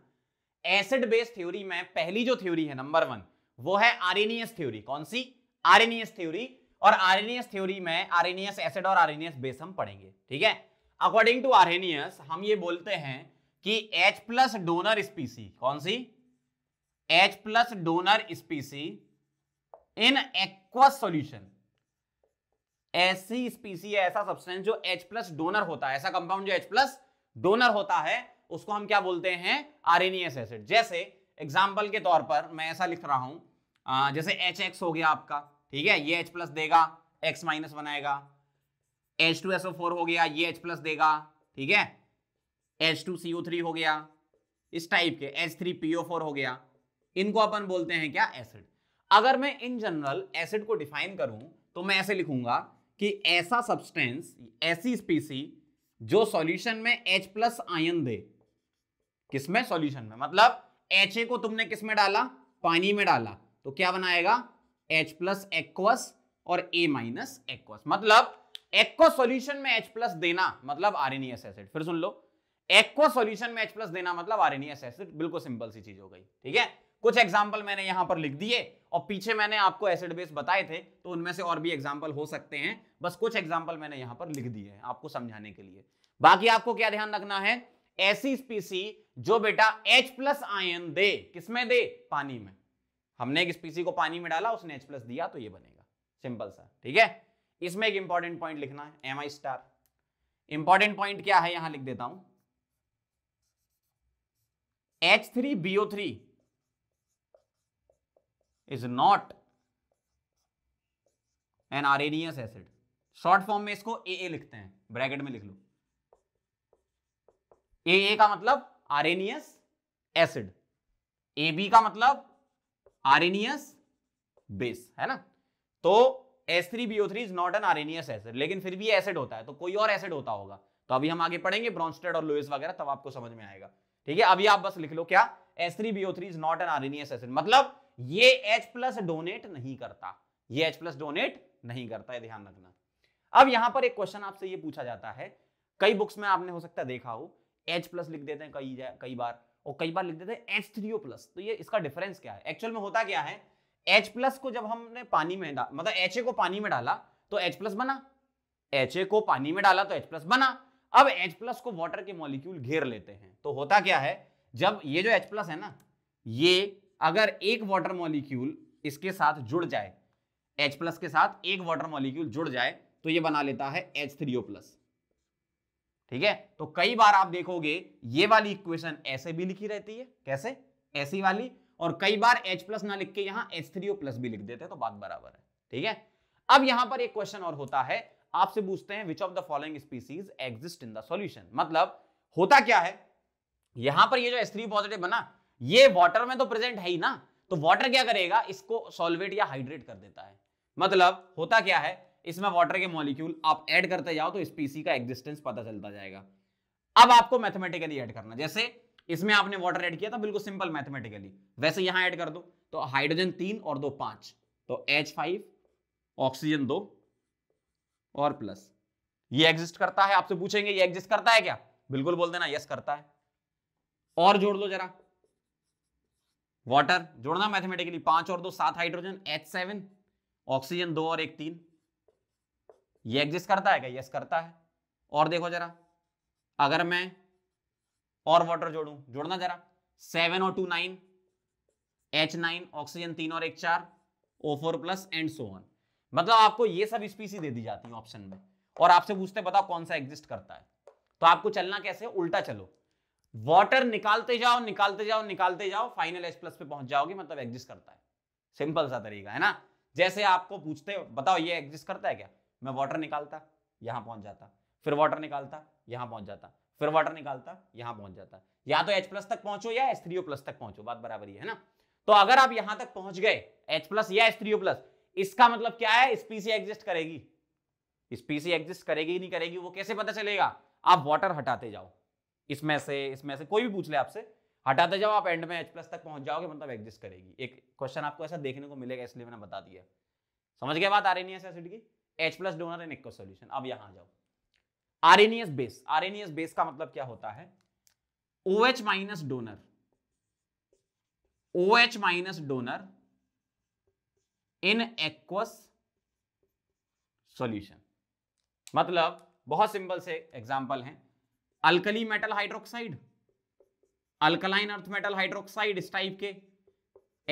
Speaker 1: एसिड बेस थ्योरी में पहली जो थ्योरी है नंबर वन वो है आरिनियस थ्योरी कौन सी आरएनएस थ्योरी और आरएनएस थ्योरी में आरएनएस एसिड और आरिनियस बेस हम पढ़ेंगे ठीक है अकॉर्डिंग टू आरएनएस हम ये बोलते हैं कि H प्लस डोनर स्पीसी कौन सी H plus donor species in aqueous solution ऐसी स्पीसी ऐसा सब्सटेंस जो H प्लस डोनर होता है ऐसा कंपाउंड जो H प्लस डोनर होता है उसको हम क्या बोलते हैं आरएनएस एसिड जैसे एग्जाम्पल के तौर पर मैं ऐसा लिख रहा हूं आ, जैसे एच एक्स हो गया आपका ठीक है ये एच प्लस देगा एक्स माइनस बनाएगा H two S O four हो गया ये एच प्लस देगा ठीक है H two C O three हो गया इस टाइप के H three P O four हो गया इनको अपन बोलते हैं क्या एसिड अगर मैं इन जनरल एसिड को डिफाइन करूं तो मैं ऐसे लिखूंगा कि ऐसा सब्सटेंस ऐसी स्पीसी जो सॉल्यूशन में H प्लस आयन दे किसमें सॉल्यूशन में मतलब HA को तुमने किसमें डाला पानी में डाला तो क्या बनाएगा H प्लस एक्वस और A माइनस एक्वस मतलब एक्व सॉल्यूशन में H प्लस देना मतलब आरएनएस एसिड फिर सुन लो एक्व सॉल्यूशन में H प्लस देना मतलब आरएनएस एसिड बिल्कुल सिंपल सी चीज हो गई ठीक है कुछ एग्जाम्पल मैंने यहां पर लिख दिए और पीछे मैंने आपको एसिड बेस बताए थे तो उनमें से और भी एग्जाम्पल हो सकते हैं बस कुछ एग्जाम्पल मैंने यहां पर लिख दिए हैं आपको समझाने के लिए बाकी आपको क्या ध्यान रखना है ऐसी स्पीसी जो बेटा H प्लस आयन दे किसमें दे पानी में हमने एक स्पीसी को पानी में डाला उसने एच प्लस दिया तो ये बनेगा सिंपल सा ठीक है इसमें एक इंपॉर्टेंट पॉइंट लिखना है M I star important point क्या है यहां लिख देता हूं H three BO three is not an Arrhenius acid short form में इसको ए ए लिखते हैं ब्रैकेट में लिख लो ए ए का मतलब आरेनियस एसिड ए बी का मतलब आरेनियस बेस है ना तो S three BO three is not an Arrhenius acid लेकिन फिर भी एसिड होता है तो कोई और एसिड होता होगा तो अभी हम आगे पढ़ेंगे ब्रॉन्स्टेड और लुइस वगैरह तब आपको समझ में आएगा ठीक है अभी आप बस लिख लो क्या S three BO three is not an Arrhenius acid मतलब ये एच प्लस डोनेट नहीं करता ये एच प्लस डोनेट नहीं करता है ध्यान रखना अब यहां पर एक क्वेश्चन आपसे ये पूछा जाता है कई बुक्स में आपने हो सकता है देखा हो एच प्लस लिख देते हैं कई कई बार और कई बार लिख देते हैं एच थ्री ओ प्लस तो ये इसका डिफरेंस क्या है एक्चुअल में होता क्या है एच प्लस को जब हमने पानी में मतलब एच को पानी में डाला तो एच प्लस बना एच को पानी में डाला तो एच प्लस बना अब एच प्लस को वाटर के मॉलिक्यूल घेर लेते हैं तो होता क्या है जब ये जो एच प्लस है ना ये अगर एक वाटर मॉलिक्यूल इसके साथ जुड़ जाए एच प्लस के साथ एक वाटर मॉलिक्यूल जुड़ जाए तो ये बना लेता है एच थ्री ओ प्लस ठीक है तो कई बार आप देखोगे ये वाली इक्वेशन ऐसे भी लिखी रहती है कैसे ऐसी वाली और कई बार H प्लस ना लिख के यहां एच थ्री प्लस भी लिख देते हैं तो बात बराबर है ठीक है अब यहां पर एक क्वेश्चन और होता है आपसे पूछते हैं which of the following species exist in the solution मतलब होता क्या है यहां पर ये जो एस पॉजिटिव बना ये वाटर में तो प्रेजेंट है ही ना तो वाटर क्या करेगा इसको सॉल्वेट या हाइड्रेट कर देता है मतलब होता क्या है इसमें वाटर के मॉलिक्यूल आप ऐड करते जाओ तो स्पीसी का एग्जिस्टेंस पता चलता जाएगा अब आपको मैथमेटिकली ऐड करना जैसे इसमें आपने वाटर ऐड किया था बिल्कुल सिंपल मैथमेटिकली वैसे यहां ऐड कर दो तो हाइड्रोजन तीन और दो पांच तो एच फाइव ऑक्सीजन दो और प्लस ये एग्जिस्ट करता है आपसे पूछेंगे ये एग्जिस्ट करता है क्या बिल्कुल बोल देना यस करता है और जोड़ लो जरा वाटर जोड़ना मैथमेटिकली पांच और दो सात हाइड्रोजन एच सेवन ऑक्सीजन दो और एक तीन ये एग्जिस्ट करता है क्या यस करता है और देखो जरा अगर मैं और वाटर जोड़ू जोड़ना जरा सेवन और two nine H nine oxygen तीन और एक चार O four plus and so one मतलब आपको ये सब स्पीसी दे दी जाती है ऑप्शन में और आपसे पूछते बताओ कौन सा एग्जिस्ट करता है तो आपको चलना कैसे उल्टा चलो वाटर निकालते जाओ निकालते जाओ निकालते जाओ फाइनल एच प्लस पे पहुंच जाओगे मतलब एग्जिस्ट करता है सिंपल सा तरीका है ना जैसे आपको पूछते बताओ ये एग्जिस्ट करता है क्या मैं वाटर निकालता यहाँ पहुंच जाता फिर वाटर निकालता यहाँ पहुंच जाता फिर वाटर निकालता यहाँ पहुंच जाता या तो एच प्लस तक पहुंचो या एच थ्री प्लस तक पहुंचो बात बराबर ही है ना तो अगर आप यहां तक पहुंच गए एच प्लस या एच थ्री प्लस इसका मतलब क्या है स्पीसी एग्जिस्ट करेगी स्पीसी एग्जिस्ट करेगी नहीं करेगी वो कैसे पता चलेगा आप वाटर हटाते जाओ इसमें से इसमें से कोई भी पूछ ले आपसे हटाते जाओ आप एंड में एच प्लस तक पहुंच जाओगे मतलब एग्जिस्ट करेगी एक क्वेश्चन आपको ऐसा देखने को मिलेगा इसलिए मैंने बता दिया समझ गया बात आ रही नहीं है एसिड की H plus donor in aqueous solution अब यहां जाओ आरएनएस बेस आरएनएस बेस का मतलब क्या होता है O H minus donor O H minus donor in aqueous solution मतलब बहुत सिंपल से एग्जांपल हैं alkali metal hydroxide alkaline earth metal hydroxide इस टाइप के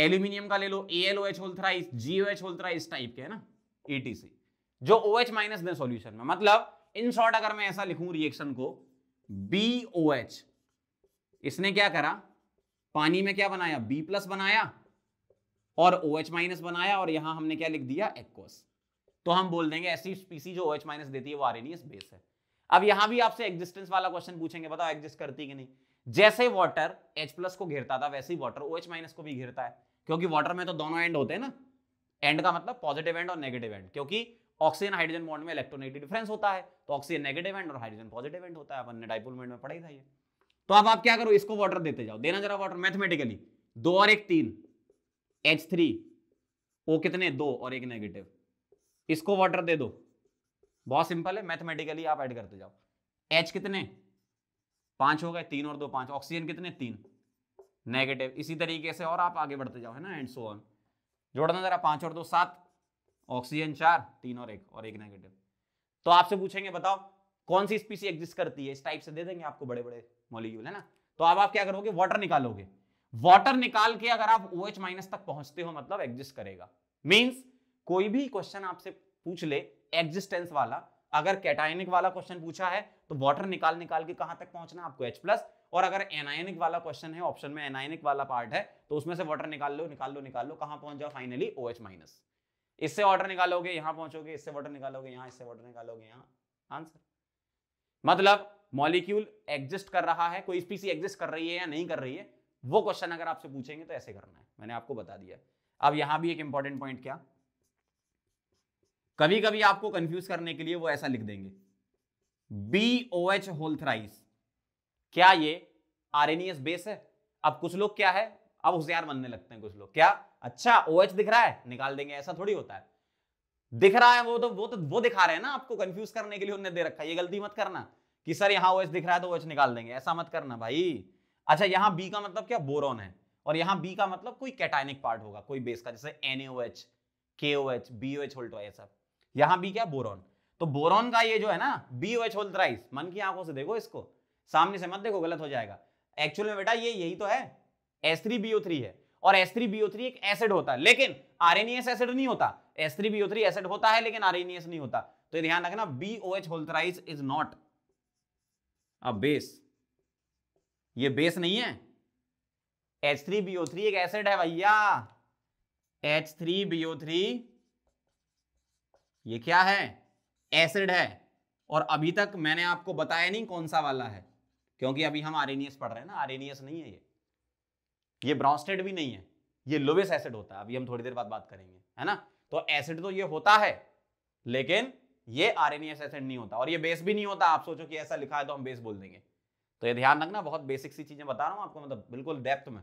Speaker 1: एल्यूमिनियम का ले लो A L O H whole thrice जीओ एच होल्थराइज टाइप के है ना एटीसी जो ओ एच माइनस दें सोल्यूशन में मतलब इन शॉर्ट अगर मैं ऐसा लिखूं रिएक्शन को बी ओ एच इसने क्या करा पानी में क्या बनाया बी प्लस बनाया और ओ एच माइनस बनाया और यहां हमने क्या लिख दिया एक्वस तो हम बोल देंगे ऐसी स्पीसी जो ओ एच माइनस देती है वो आरएनियस बेस है अब यहां भी आपसे एग्जिस्टेंस वाला क्वेश्चन पूछेंगे बताओ एग्जिस्ट करती कि नहीं जैसे वाटर एच प्लस को घेरता था वैसे ही वाटर ओ एच माइनस को भी घेरता है क्योंकि वाटर में तो दोनों एंड होते हैं ना एंड का मतलब पॉजिटिव एंड और नेगेटिव एंड क्योंकि ऑक्सीजन हाइड्रोजन बॉन्ड में इलेक्ट्रोनेगेटिव डिफरेंस होता है तो ऑक्सीजन नेगेटिव एंड और हाइड्रोजन पॉजिटिव एंड होता है अपन ने डाइपोल मोमेंट में पढ़ा ही था ये तो अब आप क्या करो इसको वाटर देते जाओ देना जरा वाटर मैथमेटिकली दो और एक तीन एच थ्री ओ कितने दो और एक नेगेटिव इसको वाटर दे दो बहुत सिंपल है मैथमेटिकली आप ऐड करते जाओ एच कितने पांच हो गए तीन और दो पांच ऑक्सीजन कितने तीन नेगेटिव इसी तरीके से और आप आगे बढ़ते जाओ है ना एंड सो ऑन जोड़ना जरा पांच और दो सात ऑक्सीजन चार तीन और एक और एक नेगेटिव तो आपसे पूछेंगे बताओ कौन सी स्पीसी एग्जिस्ट करती है इस टाइप से दे देंगे आपको बड़े बड़े मॉलिक्यूल है ना तो अब आप क्या करोगे वाटर निकालोगे वाटर निकाल के अगर आप ओ माइनस तक पहुंचते हो मतलब एग्जिस्ट करेगा मीन्स कोई भी क्वेश्चन आपसे पूछ ले एग्जिस्टेंस वाला अगर कैटाइनिक वाला क्वेश्चन पूछा है तो वाटर निकाल निकाल के कहां तक पहुंचना आपको H प्लस और अगर एनायनिक वाला क्वेश्चन है ऑप्शन में एनायनिक वाला पार्ट है तो उसमें से वाटर निकाल लो निकाल लो निकाल लो कहां पहुंच जाओ फाइनली ओ OH माइनस इससे ऑर्डर निकालोगे यहां पहुंचोगे इससे वाटर निकालोगे यहां इससे वाटर निकालोगे यहां आंसर मतलब मॉलिक्यूल एग्जिस्ट कर रहा है कोई स्पीसी एग्जिस्ट कर रही है या नहीं कर रही है वो क्वेश्चन अगर आपसे पूछेंगे तो ऐसे करना है मैंने आपको बता दिया अब यहां भी एक इंपॉर्टेंट पॉइंट क्या कभी कभी आपको कंफ्यूज करने के लिए वो ऐसा लिख देंगे बी ओ एच होल्थराइज क्या ये आर बेस e है अब कुछ लोग क्या है अब होशियार बनने लगते हैं कुछ लोग क्या अच्छा ओ OH दिख रहा है निकाल देंगे ऐसा थोड़ी होता है दिख रहा है वो तो वो तो वो दिखा रहे हैं ना आपको कंफ्यूज करने के लिए उन्होंने दे रखा है ये गलती मत करना कि सर यहाँ ओ OH दिख रहा है तो ओ OH निकाल देंगे ऐसा मत करना भाई अच्छा यहाँ बी का मतलब क्या बोरोन है और यहाँ बी का मतलब कोई कैटाइनिक पार्ट होगा कोई बेस का जैसे N O H K O H B O H whole सब यहाँ बी क्या बोरोन तो बोरोन का ये जो है ना बी ओ एच होल्ट्राइस मन की आंखों से देखो इसको सामने से मत देखो गलत हो जाएगा एक्चुअल में बेटा ये यही तो है S three B O three है और थ्री एक एसिड होता है लेकिन आरएनएस एसिड नहीं होता थ्री एसिड होता है लेकिन आरएनएस नहीं होता तो ध्यान रखना B O H whole thrice is not a base ये बेस नहीं है थ्री एक एसिड है भैया थ्री ये क्या है एसिड है और अभी तक मैंने आपको बताया नहीं कौन सा वाला है क्योंकि अभी हम आरएनएस पढ़ रहे हैं ना आरएनएस नहीं है ये ये ब्रॉन्स्टेड भी नहीं है ये लोवेस एसिड होता है अभी हम थोड़ी देर बाद बात करेंगे है ना तो एसिड तो ये होता है लेकिन ये आर एसिड नहीं होता और ये बेस भी नहीं होता आप सोचो कि ऐसा लिखा है तो हम बेस बोल देंगे तो ये ध्यान रखना बहुत बेसिक सी चीजें बता रहा हूँ आपको मतलब बिल्कुल डेप्थ में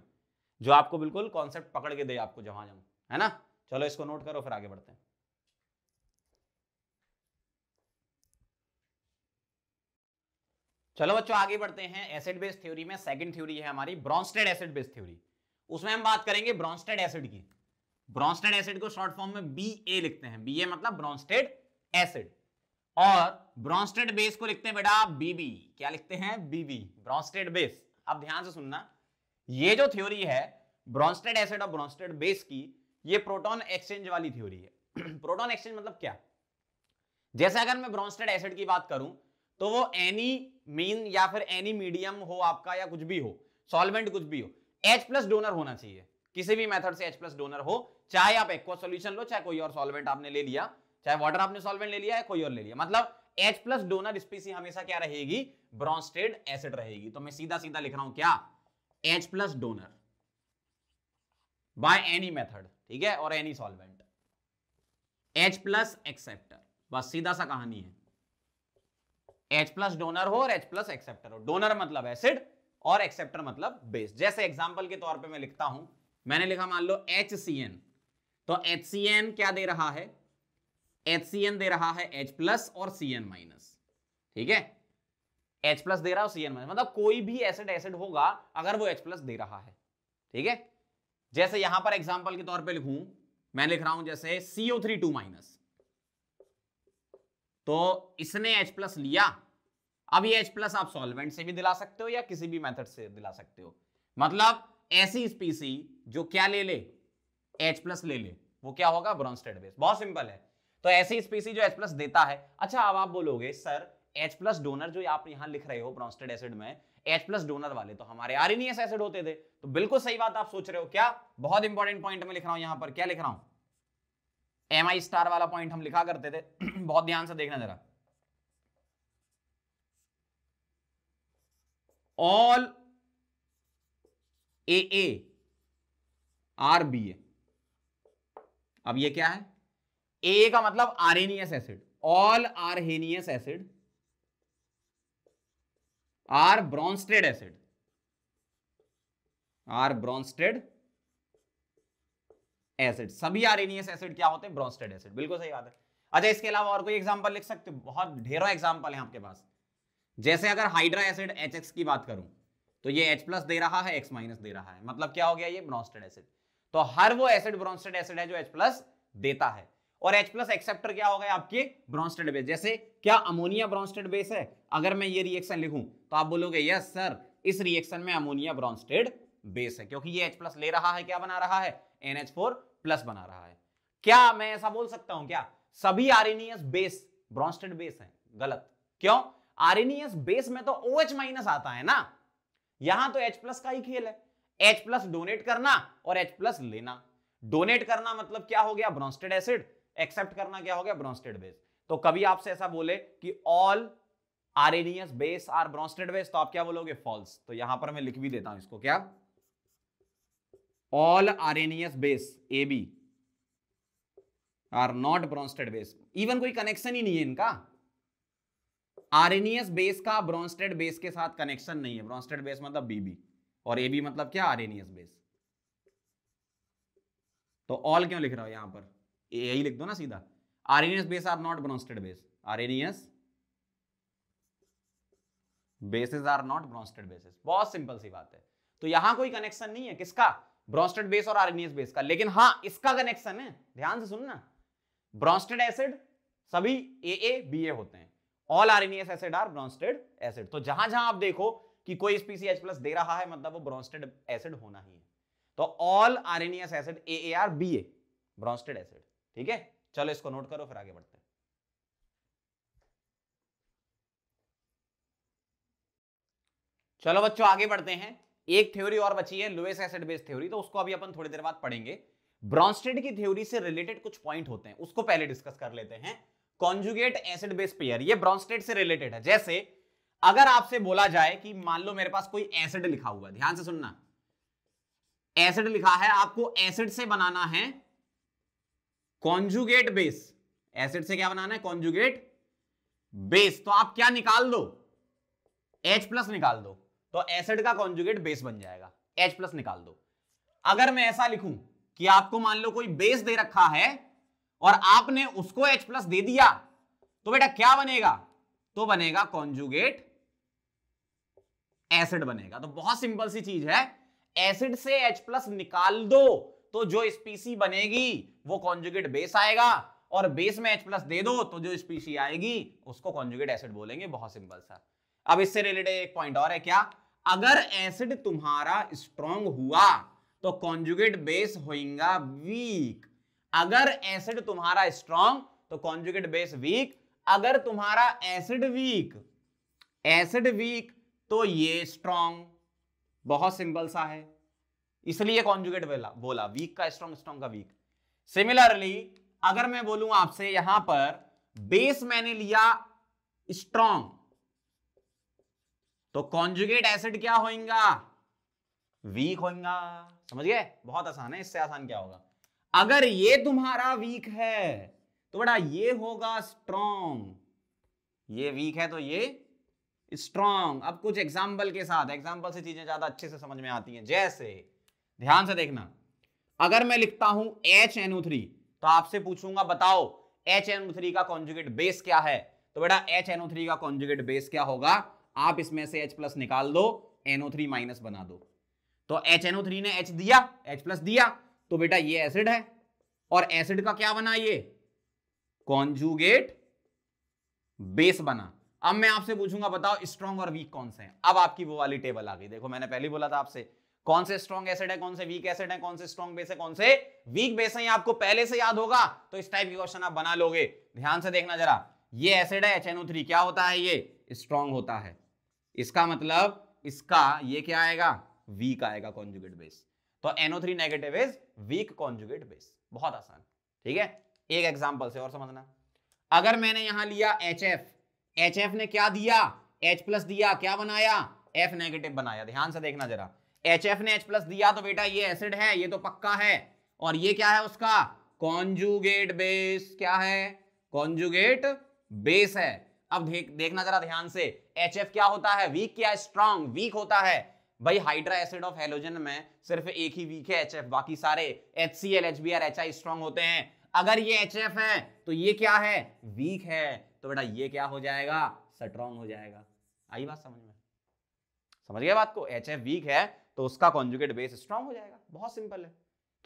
Speaker 1: जो आपको बिल्कुल कॉन्सेप्ट पकड़ के दे आपको जहां जहां है ना चलो इसको नोट करो फिर आगे बढ़ते हैं चलो बच्चों आगे बढ़ते हैं एसिड बेस थ्योरी में सेकंड थ्योरी है हमारी ब्रॉन्स्टेड एसिड बेस थ्योरी उसमें हम बात करेंगे ब्रॉन्स्टेड एसिड की ब्रॉन्स्टेड एसिड को शॉर्ट फॉर्म में बी ए लिखते हैं बी ए मतलब ब्रॉन्स्टेड एसिड और ब्रॉन्स्टेड बेस को लिखते हैं बेटा बीबी क्या लिखते हैं बीबी ब्रॉन्स्टेड बेस अब ध्यान से सुनना ये जो थ्योरी है ब्रॉन्स्टेड एसिड और ब्रॉन्स्टेड बेस की ये प्रोटॉन एक्सचेंज वाली थ्योरी है प्रोटॉन एक्सचेंज मतलब क्या जैसे अगर मैं ब्रॉन्स्टेड एसिड की बात करूं तो वो एनी मीन या फिर एनी मीडियम हो आपका या कुछ भी हो सॉल्वेंट कुछ भी हो एच प्लस डोनर होना चाहिए किसी भी मेथड से एच प्लस डोनर हो चाहे आप एक्वा सोल्यूशन लो चाहे कोई और सॉल्वेंट आपने ले लिया चाहे वाटर आपने सॉल्वेंट ले लिया या कोई और ले लिया मतलब एच प्लस डोनर स्पीसी हमेशा क्या रहेगी ब्रॉन्स्टेड एसिड रहेगी तो मैं सीधा सीधा लिख रहा हूं क्या H plus donor by any method ठीक है और any solvent H plus acceptor बस सीधा सा कहानी है एच प्लस डोनर हो और एच प्लस एक्सेप्टर हो डोनर मतलब एसिड और एक्सेप्टर मतलब बेस जैसे एग्जाम्पल के तौर पर मैं लिखता हूं मैंने लिखा मान लो एच तो एच क्या दे रहा है एच दे रहा है एच प्लस और सी एन माइनस ठीक है एच प्लस दे रहा है और सी एन माइनस मतलब कोई भी एसिड एसिड होगा अगर वो एच प्लस दे रहा है ठीक है जैसे यहां पर एग्जाम्पल के तौर पर लिखूं मैं लिख रहा हूं जैसे सीओ थ्री टू माइनस तो इसने एच प्लस लिया अब ये H प्लस आप सॉल्वेंट से भी दिला सकते हो या किसी भी मेथड से दिला सकते हो मतलब ऐसी स्पीसी जो क्या ले ले H प्लस ले ले वो क्या होगा ब्रॉन्स्टेड बेस बहुत सिंपल है तो ऐसी स्पीसी जो H प्लस देता है अच्छा अब आप बोलोगे सर एच प्लस डोनर जो आप यहां लिख रहे हो ब्रॉन्स्टेड एसिड में एच प्लस डोनर वाले तो हमारे आर एसिड होते थे तो बिल्कुल सही बात आप सोच रहे हो क्या बहुत इंपॉर्टेंट पॉइंट में लिख रहा हूं यहां पर क्या लिख रहा हूं एम आई स्टार वाला पॉइंट हम लिखा करते थे बहुत ध्यान से देखना जरा all A A are B A अब ये क्या है ए का मतलब Arrhenius acid all Arrhenius acid are Bronsted acid are Bronsted acid सभी आरएनियस एसिड क्या होते हैं ब्रॉन्स्टेड एसिड बिल्कुल सही बात है अच्छा इसके अलावा और कोई एग्जांपल लिख सकते हो बहुत ढेरों एग्जांपल है आपके पास जैसे अगर हाइड्रा एसिड एच की बात करूं तो ये H प्लस दे रहा है X माइनस दे रहा है मतलब क्या हो गया ये ब्रॉन्स्टेड एसिड तो हर वो एसिड ब्रॉन्स्टेड एसिड है जो H प्लस देता है और H प्लस एक्सेप्टर क्या हो गए आपके ब्रॉन्स्टेड बेस जैसे क्या अमोनिया ब्रॉन्स्टेड बेस है अगर मैं ये रिएक्शन लिखूं तो आप बोलोगे यस सर इस रिएक्शन में अमोनिया ब्रॉन्स्टेड बेस है क्योंकि ये एच प्लस ले रहा है क्या बना रहा है NH4 प्लस बना रहा है क्या मैं ऐसा बोल सकता हूं क्या सभी आरिनियस बेस ब्रॉन्स्टेड बेस है गलत क्यों आरएनएस बेस e में तो ओ OH माइनस आता है ना यहां तो एच प्लस का ही खेल है एच प्लस डोनेट करना और एच प्लस लेना डोनेट करना मतलब क्या हो गया ब्रॉन्स्टेड एसिड एक्सेप्ट करना क्या हो गया ब्रॉन्स्टेड बेस तो कभी आपसे ऐसा बोले कि all Arrhenius base are Bronsted base तो आप क्या बोलोगे फॉल्स तो यहां पर मैं लिख भी देता हूं इसको क्या all Arrhenius base A B are not Bronsted base even कोई कनेक्शन ही नहीं है इनका आरएनएस बेस का ब्रॉन्स्टेड बेस के साथ कनेक्शन नहीं है ब्रॉन्स्टेड बेस मतलब बीबी और एबी मतलब क्या आरएनएस बेस तो ऑल क्यों लिख रहा हो यहां पर यही लिख दो ना सीधा Arrhenius base are not Bronsted base Arrhenius bases are not Bronsted bases बहुत सिंपल सी बात है तो यहां कोई कनेक्शन नहीं है किसका ब्रॉन्स्टेड बेस और आरएनएस बेस का लेकिन हाँ इसका कनेक्शन है ध्यान से सुनना ब्रॉन्स्टेड एसिड सभी ए ए बी ए होते हैं all Arrhenius acid are Bronsted acid तो जहां जहां आप देखो कि कोई स्पीसी एच प्लस दे रहा है मतलब वो ब्रॉन्स्टेड एसिड होना ही है तो all Arrhenius acid A A are B A Bronsted acid ठीक है चलो इसको नोट करो फिर आगे बढ़ते हैं चलो बच्चों आगे बढ़ते हैं एक थ्योरी और बची है लुएस एसिड बेस थ्योरी तो उसको अभी अपन थोड़ी देर बाद पढ़ेंगे ब्रॉन्स्टेड की थ्योरी से रिलेटेड कुछ पॉइंट होते हैं उसको पहले डिस्कस कर लेते हैं कॉन्जुगेट एसिड बेस पेयर ये ब्रॉन्स्टेट से रिलेटेड है जैसे अगर आपसे बोला जाए कि मान लो मेरे पास कोई एसिड लिखा हुआ है ध्यान से सुनना एसिड लिखा है आपको एसिड से बनाना है कॉन्जुगेट बेस एसिड से क्या बनाना है कॉन्जुगेट बेस तो आप क्या निकाल दो एच प्लस निकाल दो तो एसिड का कॉन्जुगेट बेस बन जाएगा एच प्लस निकाल दो अगर मैं ऐसा लिखूं कि आपको मान लो कोई बेस दे रखा है और आपने उसको एच प्लस दे दिया तो बेटा क्या बनेगा तो बनेगा कॉन्जुगेट एसिड बनेगा तो बहुत सिंपल सी चीज है एसिड से एच प्लस निकाल दो तो जो स्पीसी बनेगी वो कॉन्जुगेट बेस आएगा और बेस में एच प्लस दे दो तो जो स्पीसी आएगी उसको कॉन्जुगेट एसिड बोलेंगे बहुत सिंपल सा अब इससे रिलेटेड एक पॉइंट और है क्या अगर एसिड तुम्हारा स्ट्रॉन्ग हुआ तो कॉन्जुगेट बेस होगा वीक अगर एसिड तुम्हारा स्ट्रॉन्ग तो कॉन्जुगेट बेस वीक अगर तुम्हारा एसिड वीक एसिड वीक तो ये स्ट्रॉन्ग बहुत सिंपल सा है इसलिए कॉन्जुगेट बोला बोला वीक का स्ट्रॉन्ग स्ट्रॉन्ग का वीक सिमिलरली अगर मैं बोलूं आपसे यहां पर बेस मैंने लिया स्ट्रॉन्ग तो कॉन्जुगेट एसिड क्या होगा वीक होगा समझ गए बहुत आसान है इससे आसान क्या होगा अगर ये तुम्हारा वीक है तो बेटा ये होगा स्ट्रॉन्ग ये वीक है तो ये स्ट्रॉन्ग अब कुछ एग्जाम्पल के साथ एग्जाम्पल से चीजें ज्यादा अच्छे से समझ में आती हैं जैसे ध्यान से देखना अगर मैं लिखता हूं एच एनओ थ्री तो आपसे पूछूंगा बताओ एच एनओ थ्री का कॉन्जुगेट बेस क्या है तो बेटा एच एनओ थ्री का कॉन्जुगेट बेस क्या होगा आप इसमें से एच प्लस निकाल दो एनओ थ्री माइनस बना दो तो एच एनओ थ्री ने एच दिया एच प्लस दिया तो बेटा ये एसिड है और एसिड का क्या बना ये कॉन्जुगेट बेस बना अब मैं आपसे पूछूंगा बताओ स्ट्रॉन्ग और वीक कौन से हैं अब आपकी वो वाली टेबल आ गई देखो मैंने पहले बोला था आपसे कौन से स्ट्रॉन्ग एसिड है कौन से वीक एसिड है कौन से स्ट्रॉन्ग बेस है कौन से वीक बेस है आपको पहले से याद होगा तो इस टाइप के क्वेश्चन आप बना लोगे ध्यान से देखना जरा ये एसिड है एच क्या होता है ये स्ट्रॉन्ग होता है इसका मतलब इसका ये क्या आएगा वीक आएगा कॉन्जुगेट बेस तो NO three negative is weak conjugate base बहुत आसान ठीक है एक एग्जाम्पल से और समझना अगर मैंने यहां लिया एच एफ एच एफ ने क्या दिया एच प्लस दिया क्या बनाया एफ नेगेटिव बनाया ध्यान से देखना जरा एच एफ ने एच प्लस दिया तो बेटा ये एसिड है ये तो पक्का है और ये क्या है उसका कॉन्जुगेट बेस क्या है कॉन्जुगेट बेस है अब देख, देखना जरा ध्यान से एच एफ क्या होता है वीक क्या स्ट्रॉन्ग वीक होता है भाई हाइड्रा एसिड ऑफ हेलोजन में सिर्फ एक ही वीक है एच बाकी सारे H C L H B R H I strong होते हैं अगर ये एच एफ है तो ये क्या है वीक है तो बेटा ये क्या हो जाएगा स्ट्रॉन्ग हो जाएगा आई बात समझ में समझ गया बात को एच एफ वीक है तो उसका कॉन्जुगेट बेस स्ट्रॉन्ग हो जाएगा बहुत सिंपल है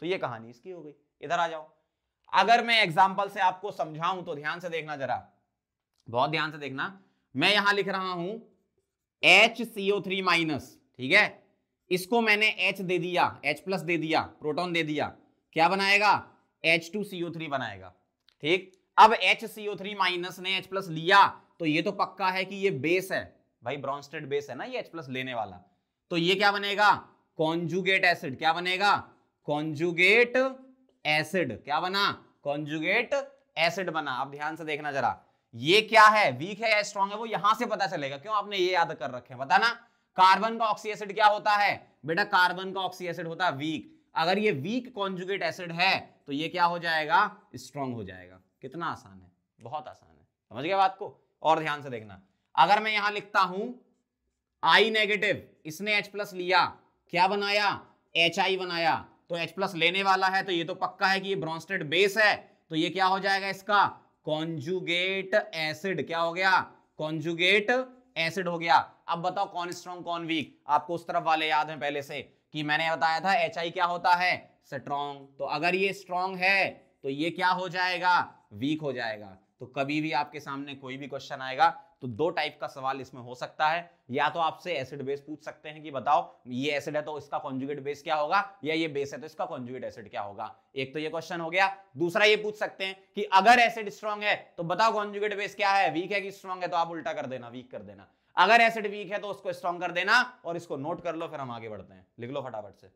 Speaker 1: तो ये कहानी इसकी हो गई इधर आ जाओ अगर मैं एग्जाम्पल से आपको समझाऊं तो ध्यान से देखना जरा बहुत ध्यान से देखना मैं यहां लिख रहा हूं एच सीओ थ्री माइनस ठीक है इसको मैंने एच दे दिया एच प्लस दे दिया प्रोटोन दे दिया क्या बनाएगा एच टू सीओ थ्री बनाएगा ठीक अब एच सीओ थ्री माइनस ने एच प्लस लिया तो ये तो पक्का है कि ये बेस है भाई ब्रॉन्स्टेड बेस है ना ये एच प्लस लेने वाला तो ये क्या बनेगा कॉन्जुगेट एसिड क्या बनेगा कॉन्जुगेट एसिड क्या बना कॉन्जुगेट एसिड बना अब ध्यान से देखना जरा ये क्या है वीक है या स्ट्रॉन्ग है वो यहां से पता चलेगा क्यों आपने ये याद कर रखे बताना कार्बन का ऑक्सी एसिड क्या होता है बेटा कार्बन का ऑक्सी एसिड होता है वीक अगर ये वीक कॉन्जुगेट एसिड है तो ये क्या हो जाएगा स्ट्रॉन्ग हो जाएगा कितना आसान है बहुत आसान है समझ गया बात को और ध्यान से देखना अगर मैं यहां लिखता हूं आई नेगेटिव इसने एच प्लस लिया क्या बनाया एच आई बनाया तो एच प्लस लेने वाला है तो ये तो पक्का है कि ये ब्रॉन्स्टेड बेस है तो ये क्या हो जाएगा इसका कॉन्जुगेट एसिड क्या हो गया कॉन्जुगेट एसिड हो गया अब बताओ कौन स्ट्रॉन्ग कौन वीक आपको उस तरफ वाले याद है पहले से कि मैंने बताया था एच क्या होता है स्ट्रॉन्ग तो अगर ये स्ट्रॉन्ग है तो ये क्या हो जाएगा वीक हो जाएगा तो कभी भी आपके सामने कोई भी क्वेश्चन आएगा तो दो टाइप का सवाल इसमें हो सकता है या तो आपसे एसिड बेस पूछ सकते हैं कि बताओ ये एसिड है तो इसका कॉन्जुगेट बेस क्या होगा या ये बेस है तो इसका कॉन्जुगेट एसिड क्या होगा एक तो ये क्वेश्चन हो गया दूसरा ये पूछ सकते हैं कि अगर एसिड स्ट्रॉन्ग है तो बताओ कॉन्जुगेट बेस क्या है वीक है कि स्ट्रॉन्ग है तो आप उल्टा कर देना वीक कर देना अगर एसिड वीक है तो उसको स्ट्रॉन्ग कर देना और इसको नोट कर लो फिर हम आगे बढ़ते हैं लिख लो फटाफट से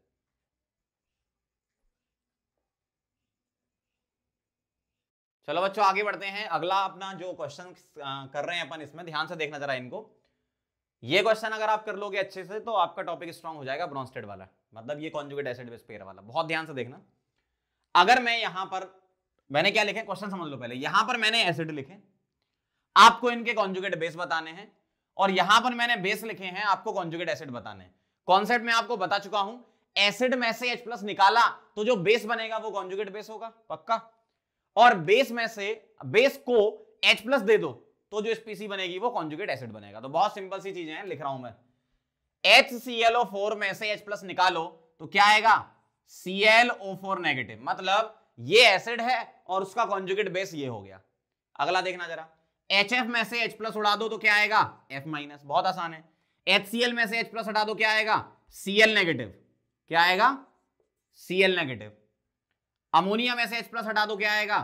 Speaker 1: चलो बच्चों आगे बढ़ते हैं अगला अपना जो क्वेश्चन कर रहे हैं अपन इसमें ध्यान से देखना जरा इनको ये क्वेश्चन अगर आप कर लोगे अच्छे से तो आपका टॉपिक स्ट्रॉन्ग हो जाएगा ब्रॉन्स्टेड वाला मतलब ये कॉन्जुगेट एसिड बेस्पेयर वाला बहुत ध्यान से देखना अगर मैं यहां पर मैंने क्या लिखे क्वेश्चन समझ लो पहले यहां पर मैंने एसिड लिखे आपको इनके कॉन्जुगेट बेस बताने हैं और यहां पर मैंने बेस लिखे हैं आपको कॉन्जुगेट एसिड बताने कॉन्सेप्ट में आपको बता चुका हूं एसिड में से एच प्लस निकाला तो जो बेस बनेगा वो कॉन्जुगेट बेस होगा पक्का और बेस में से बेस को एच प्लस दे दो तो जो स्पीसी बनेगी वो कॉन्जुगेट एसिड बनेगा तो बहुत सिंपल सी चीजें हैं लिख रहा हूं मैं H C L O four में से एच प्लस निकालो तो क्या आएगा C L O four negative मतलब ये एसिड है और उसका कॉन्जुगेट बेस ये हो गया अगला देखना जरा एच एफ में से एच प्लस उड़ा दो तो क्या आएगा एफ माइनस बहुत आसान है एच सी एल में से एच प्लस हटा दो क्या आएगा सी एल नेगेटिव क्या आएगा सी एल नेगेटिव अमोनिया में से एच प्लस हटा दो क्या आएगा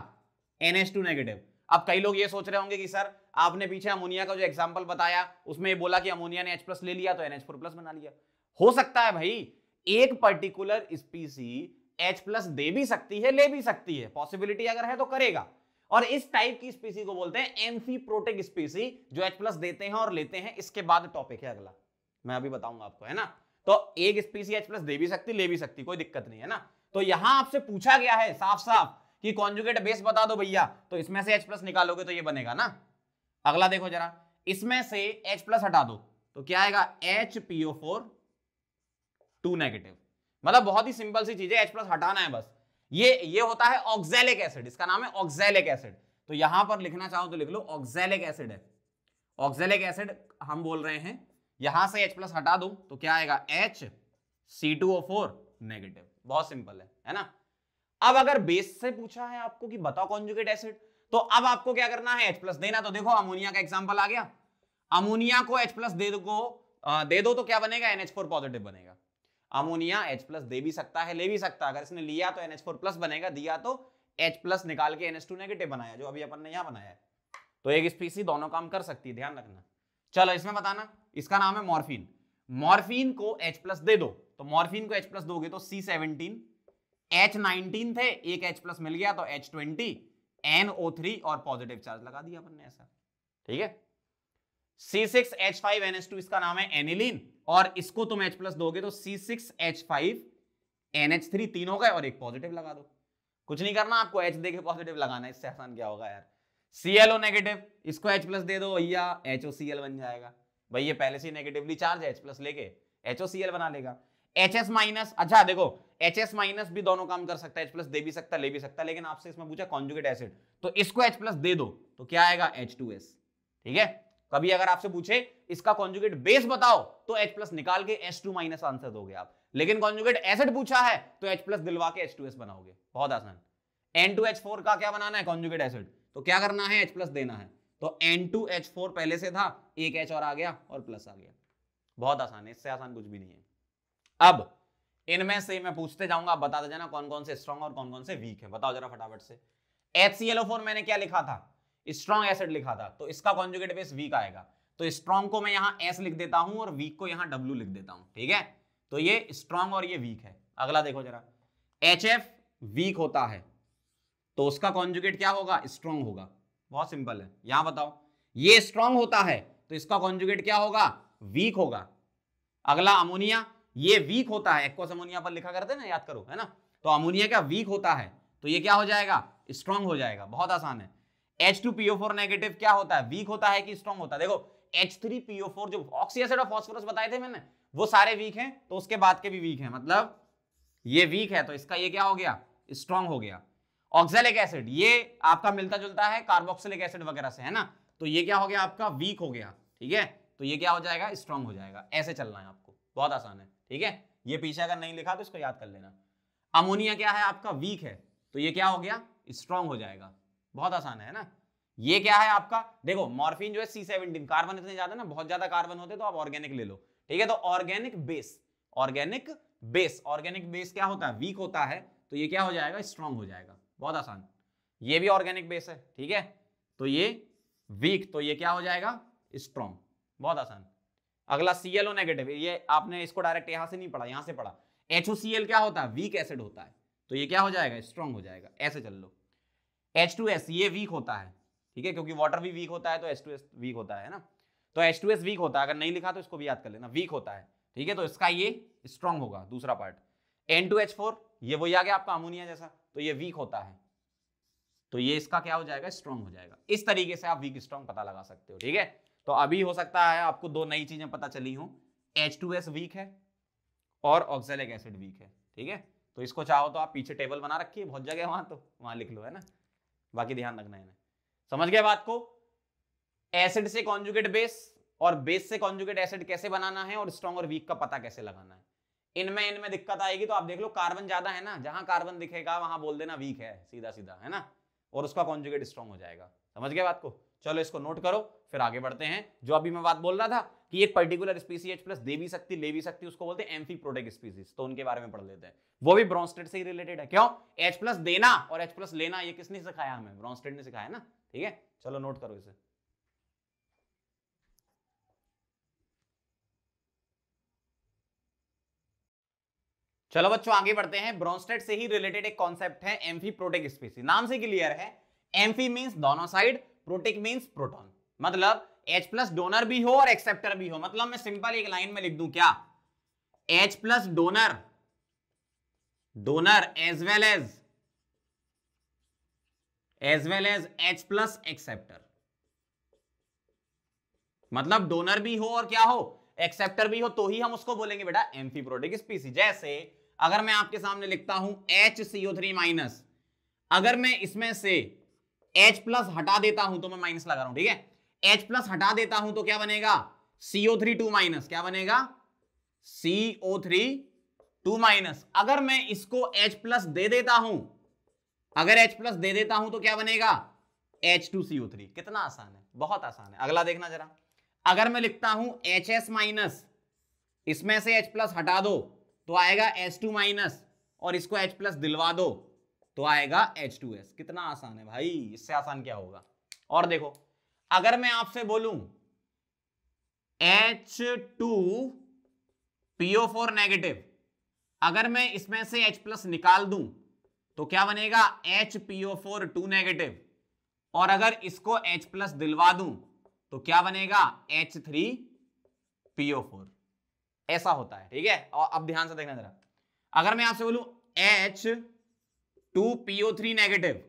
Speaker 1: एन एच टू नेगेटिव अब कई लोग ये सोच रहे होंगे कि सर आपने पीछे अमोनिया का जो एग्जाम्पल बताया उसमें ये बोला कि अमोनिया ने एच प्लस ले लिया तो एन एच फोर प्लस बना लिया हो सकता है भाई एक पर्टिकुलर स्पीसी एच प्लस दे भी सकती है ले भी सकती है पॉसिबिलिटी अगर है तो करेगा और इस टाइप की स्पीसी को बोलते हैं एम्फी प्रोटेक स्पीसी जो एच प्लस देते हैं और लेते हैं इसके बाद टॉपिक है अगला मैं अभी बताऊंगा आपको है ना तो एक स्पीसी एच प्लस दे भी सकती ले भी सकती कोई दिक्कत नहीं है ना तो यहां आपसे पूछा गया है साफ साफ कि कॉन्जुगेट बेस बता दो भैया तो इसमें से एच प्लस निकालोगे तो ये बनेगा ना अगला देखो जरा इसमें से एच प्लस हटा दो तो क्या आएगा H PO four two negative मतलब बहुत ही सिंपल सी चीज है एच प्लस हटाना है बस ये ये होता है ऑक्सैलिक एसिड इसका नाम है ऑक्सैलिक एसिड तो यहां पर लिखना चाहो तो लिख लो ऑक्सैलिक एसिड है ऑक्सैलिक एसिड हम बोल रहे हैं यहां से H प्लस हटा दो तो क्या आएगा H C2O4 नेगेटिव बहुत सिंपल है है ना अब अगर बेस से पूछा है आपको कि बताओ कॉन्जुगेट एसिड तो अब आपको क्या करना है एच प्लस देना तो देखो अमोनिया का एग्जाम्पल आ गया अमोनिया को एच प्लस दे दो दे दो तो क्या बनेगा NH4 पॉजिटिव बनेगा अमोनिया H प्लस दे भी सकता है ले भी सकता है अगर इसने लिया तो NH4 प्लस बनेगा दिया तो H प्लस निकाल के NH2 नेगेटिव बनाया जो अभी अपन ने यहाँ बनाया है तो एक स्पीसी दोनों काम कर सकती है ध्यान रखना चलो इसमें बताना इसका नाम है मॉर्फिन मॉर्फिन को H प्लस दे दो तो मॉर्फिन को H प्लस दोगे तो सी सेवनटीन एच नाइनटीन थे एक H प्लस मिल गया तो H twenty N O three और पॉजिटिव चार्ज लगा दिया अपन ने ऐसा ठीक है C6H5NH2 इसका नाम है एनिलीन और इसको तुम H दोगे तो C6H5NH3 तीन हो गए और एक पॉजिटिव लगा दो कुछ नहीं करना आपको H देके पॉजिटिव लगाना इससे आसान क्या होगा यार ClO नेगेटिव इसको H दे दो भैया HOCl बन जाएगा भाई ये पहले से नेगेटिवली चार्ज है H लेके HOCl बना लेगा HS- अच्छा देखो HS- भी दोनों काम कर सकता है H+ दे भी सकता है ले भी सकता है लेकिन आपसे इसमें पूछा कंजुगेट एसिड तो इसको H+ दे दो तो क्या आएगा H2S ठीक है कभी अगर आपसे पूछे इसका कॉन्जुगेट बेस बताओ तो एच प्लस निकाल के एस टू माइनस आंसर दोगे आप लेकिन कॉन्जुगेट एसेट पूछा है तो एच प्लस दिलवा के एस बनाओगे बहुत आसान फोर का क्या बनाना है कॉन्जुगेट एसेट तो क्या करना है एच प्लस देना है तो एन टू एच फोर पहले से था एक एच और आ गया और प्लस आ गया बहुत आसान है इससे आसान कुछ भी नहीं है अब इनमें से मैं पूछते जाऊंगा आप बताते जाना कौन कौन से स्ट्रॉन्ग और कौन कौन से वीक है बताओ जरा फटाफट से एच सी फोर मैंने क्या लिखा था स्ट्रॉन्ग एसिड लिखा था तो इसका कॉन्जुगेट बेस वीक आएगा तो स्ट्रॉन्ग को मैं यहाँ एस लिख देता हूँ और वीक को यहाँ डब्ल्यू लिख देता हूँ ठीक है तो ये स्ट्रॉन्ग और ये वीक है अगला देखो जरा एच एफ वीक होता है तो उसका कॉन्जुगेट क्या होगा स्ट्रॉन्ग होगा बहुत सिंपल है यहां बताओ ये स्ट्रॉन्ग होता है तो इसका कॉन्जुगेट क्या होगा वीक होगा अगला अमोनिया ये वीक होता है एक्वस अमोनिया पर लिखा करते ना याद करो है ना तो अमोनिया क्या वीक होता है तो ये क्या हो जाएगा स्ट्रॉन्ग हो जाएगा बहुत आसान है H two PO four negative क्या होता है वीक होता है कि स्ट्रॉन्ग होता है देखो एच थ्री पीओ फोर जो ऑक्सीएसिड और फास्फोरस बताए थे मैंने वो सारे वीक हैं तो उसके बाद के भी वीक हैं मतलब ये वीक है तो इसका ये क्या हो गया स्ट्रॉन्ग हो गया ऑक्सैलिक एसिड ये आपका मिलता जुलता है कार्बोक्सिलिक एसिड वगैरह से है ना तो ये क्या हो गया आपका वीक हो गया ठीक है तो ये क्या हो जाएगा स्ट्रॉन्ग हो जाएगा ऐसे चलना है आपको बहुत आसान है ठीक है ये पीछे अगर नहीं लिखा तो इसको याद कर लेना अमोनिया क्या है आपका वीक है तो ये क्या हो गया स्ट्रॉन्ग हो जाएगा बहुत आसान है ना ये क्या है आपका देखो मॉर्फिन जो है सी सेवनटीन कार्बन इतने ज्यादा ना बहुत ज्यादा कार्बन होते तो आप ऑर्गेनिक ले लो ठीक है तो organic base organic base organic base क्या होता है वीक होता है तो ये क्या हो जाएगा स्ट्रॉन्ग हो जाएगा बहुत आसान ये भी ऑर्गेनिक बेस है ठीक है तो ये वीक तो ये क्या हो जाएगा स्ट्रॉन्ग बहुत आसान अगला सी एल नेगेटिव ये आपने इसको डायरेक्ट यहां से नहीं पढ़ा यहां से पढ़ा एच क्या होता है वीक एसिड होता है तो ये क्या हो जाएगा स्ट्रॉन्ग हो जाएगा ऐसे चल लो एच टू एस ये वीक होता है ठीक है क्योंकि वाटर भी वीक होता है तो एच टू एस वीक होता है ना तो एच टू एस वीक होता है अगर नहीं लिखा तो इसको भी याद कर लेना वीक होता है ठीक है तो इसका ये स्ट्रांग होगा दूसरा part N two H four ये वही आ गया आपका अमोनिया जैसा तो ये वीक होता है तो ये इसका क्या हो जाएगा स्ट्रांग हो जाएगा इस तरीके से आप वीक स्ट्रांग पता लगा सकते हो ठीक है तो अभी हो सकता है आपको दो नई चीजें पता चली हो एच टू एस वीक है और ऑक्सैलिक एसिड वीक है ठीक है तो इसको चाहो तो आप पीछे टेबल बना रखिए बहुत जगह वहां तो वहां लिख लो है ना बाकी ध्यान रखना है समझ गया बात को एसिड से कॉन्जुगेट बेस और बेस से कॉन्जुगेट एसिड कैसे बनाना है और स्ट्रॉन्ग और वीक का पता कैसे लगाना है इनमें इनमें दिक्कत आएगी तो आप देख लो कार्बन ज्यादा है ना जहां कार्बन दिखेगा वहां बोल देना वीक है सीधा सीधा है ना और उसका कॉन्जुगेट स्ट्रॉन्ग हो जाएगा समझ गया बात को चलो इसको नोट करो फिर आगे बढ़ते हैं जो अभी मैं बात बोल रहा था कि एक पर्टिकुलर स्पीसी एच प्लस दे भी सकती ले भी सकती उसको बोलते हैं एम्फी प्रोटेक स्पीसीज तो उनके बारे में पढ़ लेते हैं वो भी ब्रॉन्स्टेड से ही रिलेटेड है क्यों एच प्लस देना और एच प्लस लेना ये किसने सिखाया हमें ब्रॉन्स्टेड ने सिखाया ना ठीक है चलो नोट करो इसे चलो बच्चों आगे बढ़ते हैं ब्रॉन्स्टेड से ही रिलेटेड एक कॉन्सेप्ट है एम्फी प्रोटेक स्पीसी नाम से क्लियर है एम्फी मीन्स दोनों साइड प्रोटिक मीन्स प्रोटोन मतलब H प्लस डोनर भी हो और एक्सेप्टर भी हो मतलब मैं सिंपल एक लाइन में लिख दूं क्या H plus donor donor as well as as well as H plus acceptor मतलब डोनर भी हो और क्या हो एक्सेप्टर भी हो तो ही हम उसको बोलेंगे बेटा एम्फी प्रोटिक स्पीसी जैसे अगर मैं आपके सामने लिखता हूं एच सीओ थ्री माइनस अगर मैं इसमें से एच प्लस हटा देता हूं तो मैं माइनस लगा रहा हूं ठीक है एच प्लस हटा देता हूं तो क्या बनेगा सीओ थ्री टू माइनस क्या बनेगा सीओ थ्री टू माइनस अगर मैं इसको एच प्लस दे देता हूं अगर एच प्लस दे देता हूं तो क्या बनेगा एच टू सीओ थ्री कितना आसान है बहुत आसान है अगला देखना जरा अगर मैं लिखता हूं एच एस माइनस इसमें से एच प्लस हटा दो तो आएगा एच टू माइनस और इसको एच प्लस दिलवा दो तो आएगा एस कितना आसान है भाई इससे आसान क्या होगा और देखो अगर मैं आपसे बोलू H two PO four negative अगर मैं इसमें से H प्लस निकाल दूं तो क्या बनेगा एच फोर टू नेगेटिव और अगर इसको H प्लस दिलवा दूं तो क्या बनेगा एच थ्री फोर ऐसा होता है ठीक है और अब ध्यान से देखना जरा अगर मैं आपसे बोलूं H two PO three negative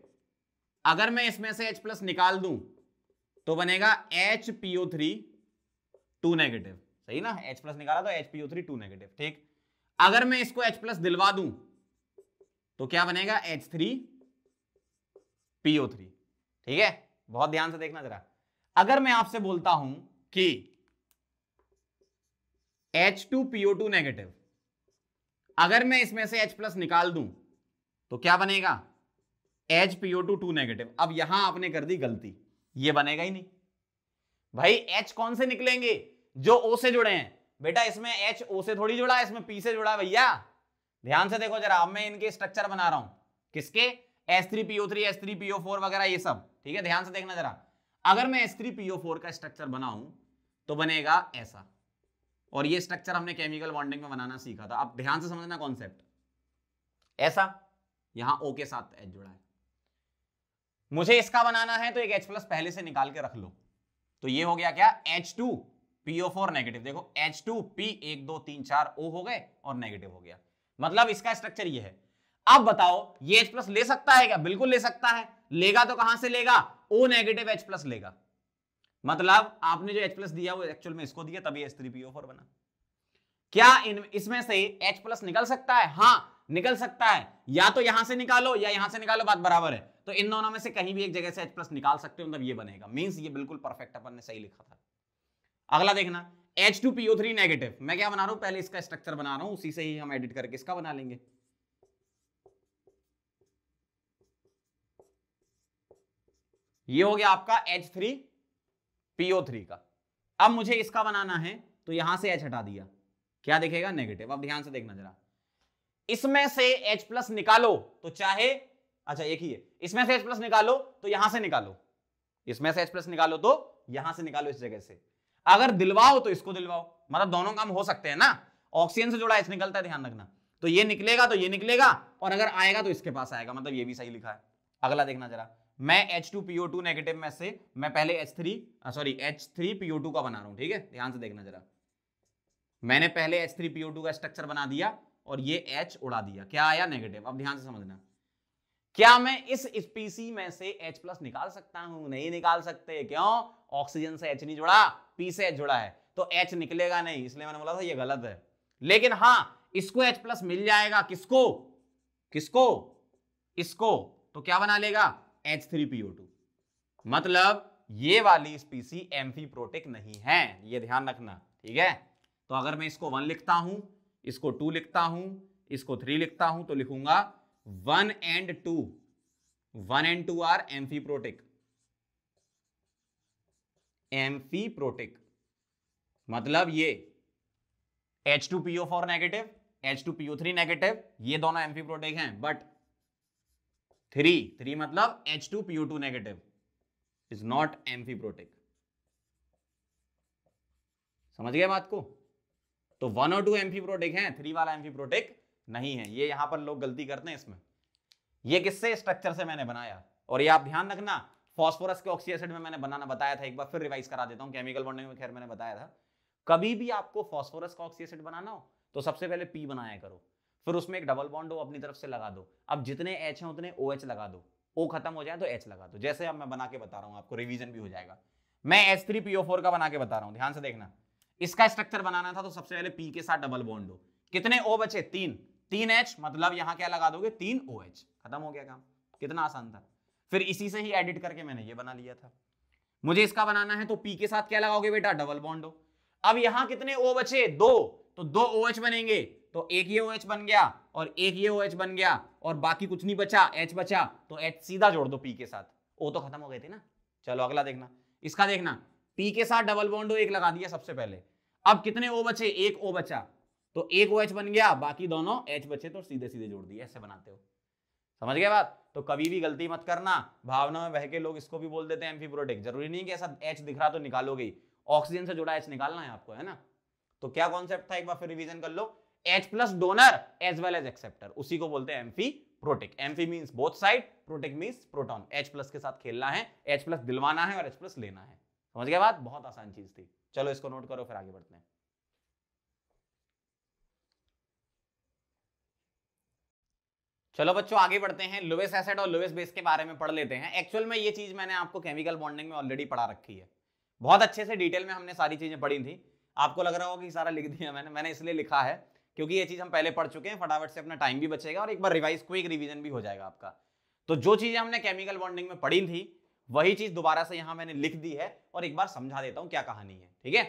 Speaker 1: अगर मैं इसमें से H प्लस निकाल दूं तो बनेगा H PO three two negative सही ना H प्लस निकाला तो H PO three two negative ठीक अगर मैं इसको H प्लस दिलवा दूं तो क्या बनेगा एच थ्री पीओ थ्री ठीक है बहुत ध्यान से देखना जरा अगर मैं आपसे बोलता हूं कि H two PO two negative अगर मैं इसमें से H प्लस निकाल दूं तो क्या बनेगा H PO two two negative अब यहां आपने कर दी गलती ये बनेगा ही नहीं भाई एच कौन से निकलेंगे जो ओ से जुड़े हैं बेटा इसमें एच ओ से थोड़ी जुड़ा है इसमें पी से जुड़ा है भैया ध्यान से देखो जरा अब मैं इनके स्ट्रक्चर बना रहा हूं किसके S three PO three S three PO four वगैरह ये सब ठीक है ध्यान से देखना जरा अगर मैं एस थ्री पीओ फोर का स्ट्रक्चर बनाऊं तो बनेगा ऐसा और ये स्ट्रक्चर हमने केमिकल बॉन्डिंग में बनाना सीखा था अब ध्यान से समझना कॉन्सेप्ट ऐसा यहां ओ के साथ एच जुड़ा है मुझे इसका बनाना है तो एक एच प्लस पहले से निकाल के रख लो तो ये हो गया क्या H two PO four negative देखो एच टू पी एक दो तीन चार ओ हो गए और नेगेटिव हो गया मतलब इसका स्ट्रक्चर ये है अब बताओ ये एच प्लस ले सकता है क्या बिल्कुल ले सकता है लेगा तो कहां से लेगा ओ नेगेटिव एच प्लस लेगा मतलब आपने जो एच प्लस दिया वो एक्चुअल में इसको दिया तभी एच थ्री पीओ फोर बना क्या इसमें से एच प्लस निकल सकता है हाँ निकल सकता है या तो यहां से निकालो या यहां से निकालो बात बराबर है तो इन दोनों में से कहीं भी एक जगह से एच प्लस निकाल सकते हो मतलब ये बनेगा मीन्स ये बिल्कुल परफेक्ट अपन ने सही लिखा था अगला देखना H two PO three negative मैं क्या बना रहा हूं पहले इसका स्ट्रक्चर बना रहा हूं उसी से ही हम एडिट करके इसका बना लेंगे ये हो गया आपका एच थ्री पीओ थ्री का अब मुझे इसका बनाना है तो यहां से एच हटा दिया क्या देखेगा नेगेटिव अब ध्यान से देखना जरा इसमें से H प्लस निकालो तो चाहे अच्छा एक ही है इसमें से H प्लस निकालो तो यहां से निकालो इसमें से H प्लस निकालो तो यहां से निकालो इस जगह से अगर दिलवाओ तो इसको दिलवाओ मतलब दोनों काम हो सकते हैं ना ऑक्सीजन से जुड़ा H निकलता है ध्यान रखना तो ये निकलेगा तो ये निकलेगा और अगर आएगा तो इसके पास आएगा मतलब ये भी सही लिखा है अगला देखना जरा मैं H two PO two negative में से मैं पहले H three sorry H three PO two का बना रहा हूं ठीक है ध्यान से देखना जरा मैंने पहले एच थ्री पीओ टू का स्ट्रक्चर बना दिया और ये एच उड़ा दिया क्या आया नेगेटिव अब ध्यान से समझना क्या मैं इस स्पीसी में से H प्लस निकाल सकता हूं नहीं निकाल सकते क्यों ऑक्सीजन से H नहीं जुड़ा P से H जुड़ा है तो H निकलेगा नहीं इसलिए मैंने बोला था ये गलत है लेकिन हाँ इसको H प्लस मिल जाएगा किसको किसको इसको तो क्या बना लेगा H3PO2 मतलब ये वाली स्पीसी एम्फीप्रोटिक नहीं है ये ध्यान रखना ठीक है तो अगर मैं इसको वन लिखता हूं इसको टू लिखता हूं इसको थ्री लिखता हूं तो लिखूंगा one and two one and two are protic amphiprotic मतलब ये H two PO four negative H two PO three negative ये दोनों प्रोटिक हैं बट थ्री थ्री मतलब H two PO two negative is not protic समझ गए बात को तो वन और टू एम्फीप्रोटिक है थ्री वाला एम्फीप्रोटिक नहीं है ये यहां पर लोग गलती करते हैं इसमें ये किससे स्ट्रक्चर से मैंने बनाया और ये आप ध्यान रखना फॉस्फोरस के ऑक्सी एसिड में मैंने बनाना बताया था एक बार फिर रिवाइज करा देता हूँ केमिकल बॉन्डिंग में खैर मैंने बताया था कभी भी आपको फॉस्फोरस का ऑक्सी एसिड बनाना हो तो सबसे पहले पी बनाया करो फिर उसमें एक डबल बॉन्ड हो अपनी तरफ से लगा दो अब जितने एच हैं उतने ओ OH लगा दो ओ खत्म हो जाए तो एच लगा दो जैसे अब मैं बना के बता रहा हूँ आपको रिविजन भी हो जाएगा मैं एच थ्री पीओ फोर का बना के बता रहा हूँ ध्यान से देखना इसका स्ट्रक्चर बनाना था तो सबसे पहले पी के साथ डबल बॉन्ड हो कितने ओ बचे तीन तीन एच मतलब यहां क्या लगा दोगे तीन ओ एच खत्म हो गया काम कितना आसान था फिर इसी से ही एडिट करके मैंने ये बना लिया था मुझे इसका बनाना है तो पी के साथ क्या लगाओगे बेटा डबल बॉन्ड हो अब यहां कितने ओ बचे दो तो दो ओ एच बनेंगे तो एक ये ओ एच बन गया और एक ये ओ एच बन गया और बाकी कुछ नहीं बचा एच बचा तो एच सीधा जोड़ दो पी के साथ ओ तो खत्म हो गए थे ना चलो अगला देखना इसका देखना पी के साथ डबल बॉन्ड हो एक लगा दिया सबसे पहले अब कितने ओ बचे एक ओ बचा तो एक ओ एच बन गया बाकी दोनों एच बचे तो सीधे सीधे जोड़ दिए ऐसे बनाते हो समझ गया बात तो कभी भी गलती मत करना भावना में बह के लोग इसको भी बोल देते हैं एम्फीप्रोटिक जरूरी नहीं कि ऐसा एच दिख रहा तो निकालोगे ऑक्सीजन से जुड़ा एच निकालना है आपको है ना तो क्या कॉन्सेप्ट था एक बार फिर रिविजन कर लो H plus donor as well as acceptor उसी को बोलते हैं amphiprotic amphi mean both side protic means proton H plus के साथ खेलना है एच प्लस दिलवाना है और एच प्लस लेना है समझ गया बात बहुत आसान चीज थी चलो इसको नोट करो फिर आगे बढ़ते हैं चलो बच्चों आगे बढ़ते हैं लुवेस एसिड और लुवेस बेस के बारे में पढ़ लेते हैं एक्चुअल में ये चीज मैंने आपको केमिकल बॉन्डिंग में ऑलरेडी पढ़ा रखी है बहुत अच्छे से डिटेल में हमने सारी चीजें पढ़ी थी आपको लग रहा होगा कि सारा लिख दिया मैंने मैंने इसलिए लिखा है क्योंकि ये चीज हम पहले पढ़ चुके हैं फटाफट से अपना टाइम भी बचेगा और एक बार रिवाइज क्विक रिविजन भी हो जाएगा आपका तो जो चीजें हमने केमिकल बॉन्डिंग में पढ़ी थी वही चीज दोबारा से यहां मैंने लिख दी है और एक बार समझा देता हूं क्या कहानी है ठीक है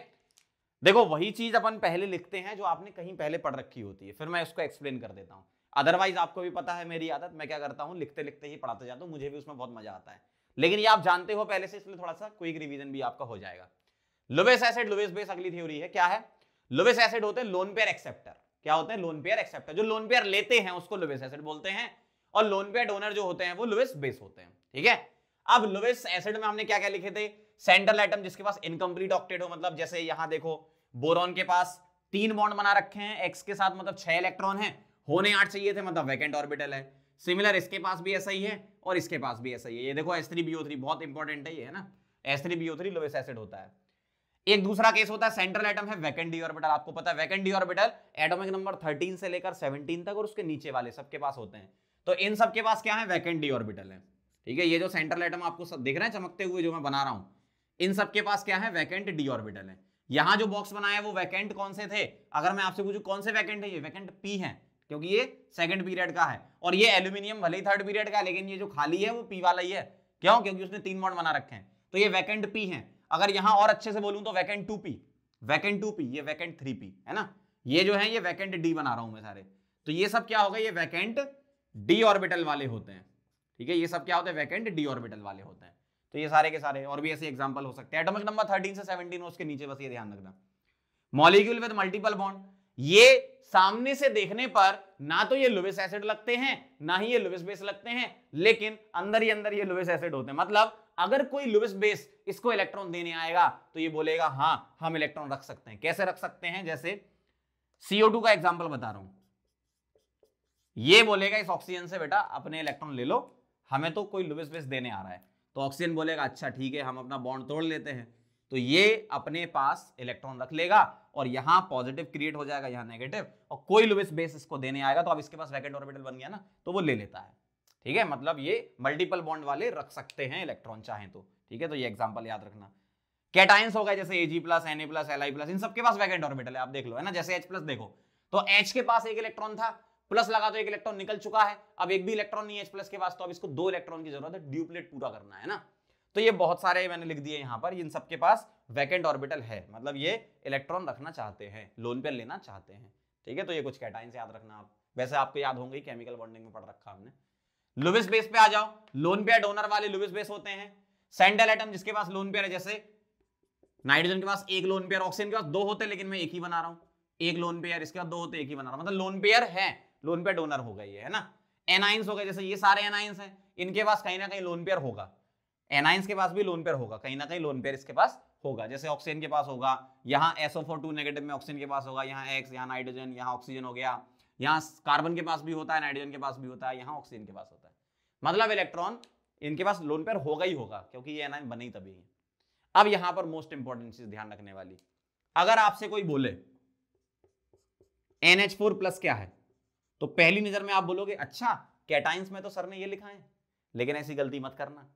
Speaker 1: देखो वही चीज अपन पहले लिखते हैं जो आपने कहीं पहले पढ़ रखी होती है फिर मैं उसको एक्सप्लेन कर देता हूं अदरवाइज आपको भी पता है मेरी आदत मैं क्या करता हूँ लिखते लिखते ही पढ़ाते जाता हूं मुझे भी उसमें बहुत मजा आता है लेकिन ये आप जानते हो पहले से इसलिए थोड़ा सा क्विक रिविजन भी आपका हो जाएगा लुवेस एसिड लुवेस बेस अगली थ्योरी है क्या है लुवेस एसिड होते हैं लोन पेयर एक्सेप्टर क्या होते हैं लोन पेयर एक्सेप्टर जो लोन पेयर लेते हैं उसको लुवेस एसिड बोलते हैं और लोन पेयर डोनर जो होते हैं वो लुवेस बेस होते हैं ठीक है अब लोवेस्ट एसिड में हमने क्या क्या लिखे थे सेंट्रल एटम जिसके पास इनकम्प्लीट ऑक्टेट हो मतलब जैसे यहां देखो बोरॉन के पास तीन बॉन्ड बना रखे हैं एक्स के साथ मतलब छह इलेक्ट्रॉन है होने आठ चाहिए थे मतलब वैकेंट ऑर्बिटल है सिमिलर इसके पास भी ऐसा ही है और इसके पास भी ऐसा ही है ये देखो एस थ्री बीओ थ्री बहुत इंपॉर्टेंट है ये है ना एस थ्री लोवेस्ट एसिड होता है एक दूसरा केस होता है सेंट्रल एटम है वैकेंट डी ऑर्बिटल आपको पता है vacant D orbital atomic number 13 से लेकर 17 तक और उसके नीचे वाले सबके पास होते हैं तो इन सबके पास क्या है वैकेंट डी ऑर्बिटल है ठीक है ये जो सेंट्रल एटम आपको सब दिख रहे हैं चमकते हुए जो मैं बना रहा हूँ इन सबके पास क्या है वैकेंट डी ऑर्बिटल है यहाँ जो बॉक्स बनाया है वो वैकेंट कौन से थे अगर मैं आपसे पूछू कौन से वैकेंट है ये वैकेंट पी है क्योंकि ये सेकंड पीरियड का है और ये एल्यूमिनियम भले ही थर्ड पीरियड का है लेकिन ये जो खाली है वो पी वाला ही है क्यों क्योंकि उसने तीन मॉड बना रखे हैं तो ये वैकेंट पी है अगर यहाँ और अच्छे से बोलूं तो vacant two P vacant two P ये वैकेंट थ्री पी है ना ये जो है ये वैकेंट डी बना रहा हूं मैं सारे तो ये सब क्या होगा ये वैकेंट डी ऑर्बिटल वाले होते हैं ठीक है ये सब क्या होते हैं वैकेंट डी ऑर्बिटल वाले होते हैं तो ये सारे के सारे और भी ऐसे एग्जाम्पल हो सकते हैं एटमिक नंबर थर्टीन से सेवनटीन उसके नीचे बस ये ध्यान रखना मॉलिक्यूल विद मल्टीपल बॉन्ड ये सामने से देखने पर ना तो ये लुविस एसिड लगते हैं ना ही ये लुविस बेस लगते हैं लेकिन अंदर ही अंदर ये लुविस एसिड होते हैं मतलब अगर कोई लुविस बेस इसको इलेक्ट्रॉन देने आएगा तो ये बोलेगा हाँ हम इलेक्ट्रॉन रख सकते हैं कैसे रख सकते हैं जैसे CO2 का एग्जाम्पल बता रहा हूं ये बोलेगा इस ऑक्सीजन से बेटा अपने इलेक्ट्रॉन ले लो हमें तो कोई लुइस बेस देने आ रहा है तो ऑक्सीजन बोलेगा अच्छा ठीक है हम अपना बॉन्ड तोड़ लेते हैं तो ये अपने पास इलेक्ट्रॉन रख लेगा और यहां पॉजिटिव क्रिएट हो जाएगा यहां नेगेटिव और कोई लुइस बेस इसको देने आएगा तो अब इसके पास वैकेंट ऑर्बिटल बन गया ना तो वो ले लेता है ठीक है मतलब ये मल्टीपल बॉन्ड वाले रख सकते हैं इलेक्ट्रॉन चाहे तो ठीक है तो ये एग्जाम्पल याद रखना कैटाइंस होगा जैसे A G plus N A plus L I plus इन सबके पास वैकेंट ऑर्बिटल है आप देख लो है ना जैसे एच प्लस देखो तो एच के पास एक इलेक्ट्रॉन था प्लस लगा तो एक इलेक्ट्रॉन निकल चुका है अब एक भी इलेक्ट्रॉन नहीं है एच के पास तो अब इसको दो इलेक्ट्रॉन की जरूरत है ड्यूप्लेट पूरा करना है ना तो ये बहुत सारे मैंने लिख दिए यहाँ पर इन सबके पास वैकेंट ऑर्बिटल है मतलब ये इलेक्ट्रॉन रखना चाहते हैं लोन पेयर लेना चाहते हैं ठीक है तो ये कुछ कैटाइन से याद रखना आप वैसे आपको याद होंगे केमिकल बॉन्डिंग में पढ़ रखा हमने लुविस बेस पे आ जाओ लोन पेयर डोनर वाले लुविस बेस होते हैं सेंडल एटम जिसके पास लोन पेयर है जैसे नाइट्रोजन के पास एक लोन पेयर ऑक्सीजन के पास दो होते हैं लेकिन मैं एक ही बना रहा हूँ एक लोन पेयर इसके बाद दो होते एक ही बना रहा हूँ मतलब लोन पेयर है लोन पेयर डोनर होगा ये है ना एनाइंस हो गए जैसे ये सारे एनाइंस हैं इनके पास कहीं ना कहीं लोन पेयर होगा एनाइंस के पास भी लोन पेयर होगा कहीं ना कहीं लोन पेयर इसके पास होगा जैसे ऑक्सीजन के पास होगा यहाँ एसओ फोर टू नेगेटिव में ऑक्सीजन के पास होगा यहाँ एक्स यहाँ नाइट्रोजन यहाँ ऑक्सीजन हो गया यहाँ कार्बन के पास भी होता है नाइट्रोजन के पास भी होता है यहाँ ऑक्सीजन के पास होता है मतलब इलेक्ट्रॉन इनके पास लोन पेयर होगा ही होगा क्योंकि ये एनाइन बने ही तभी है अब यहाँ पर मोस्ट इंपॉर्टेंट चीज ध्यान रखने वाली अगर आपसे कोई बोले एनएच फोर प्लस क्या है तो पहली नजर में आप बोलोगे अच्छा कैटाइंस में तो सर ने ये लिखा है लेकिन ऐसी गलती मत करना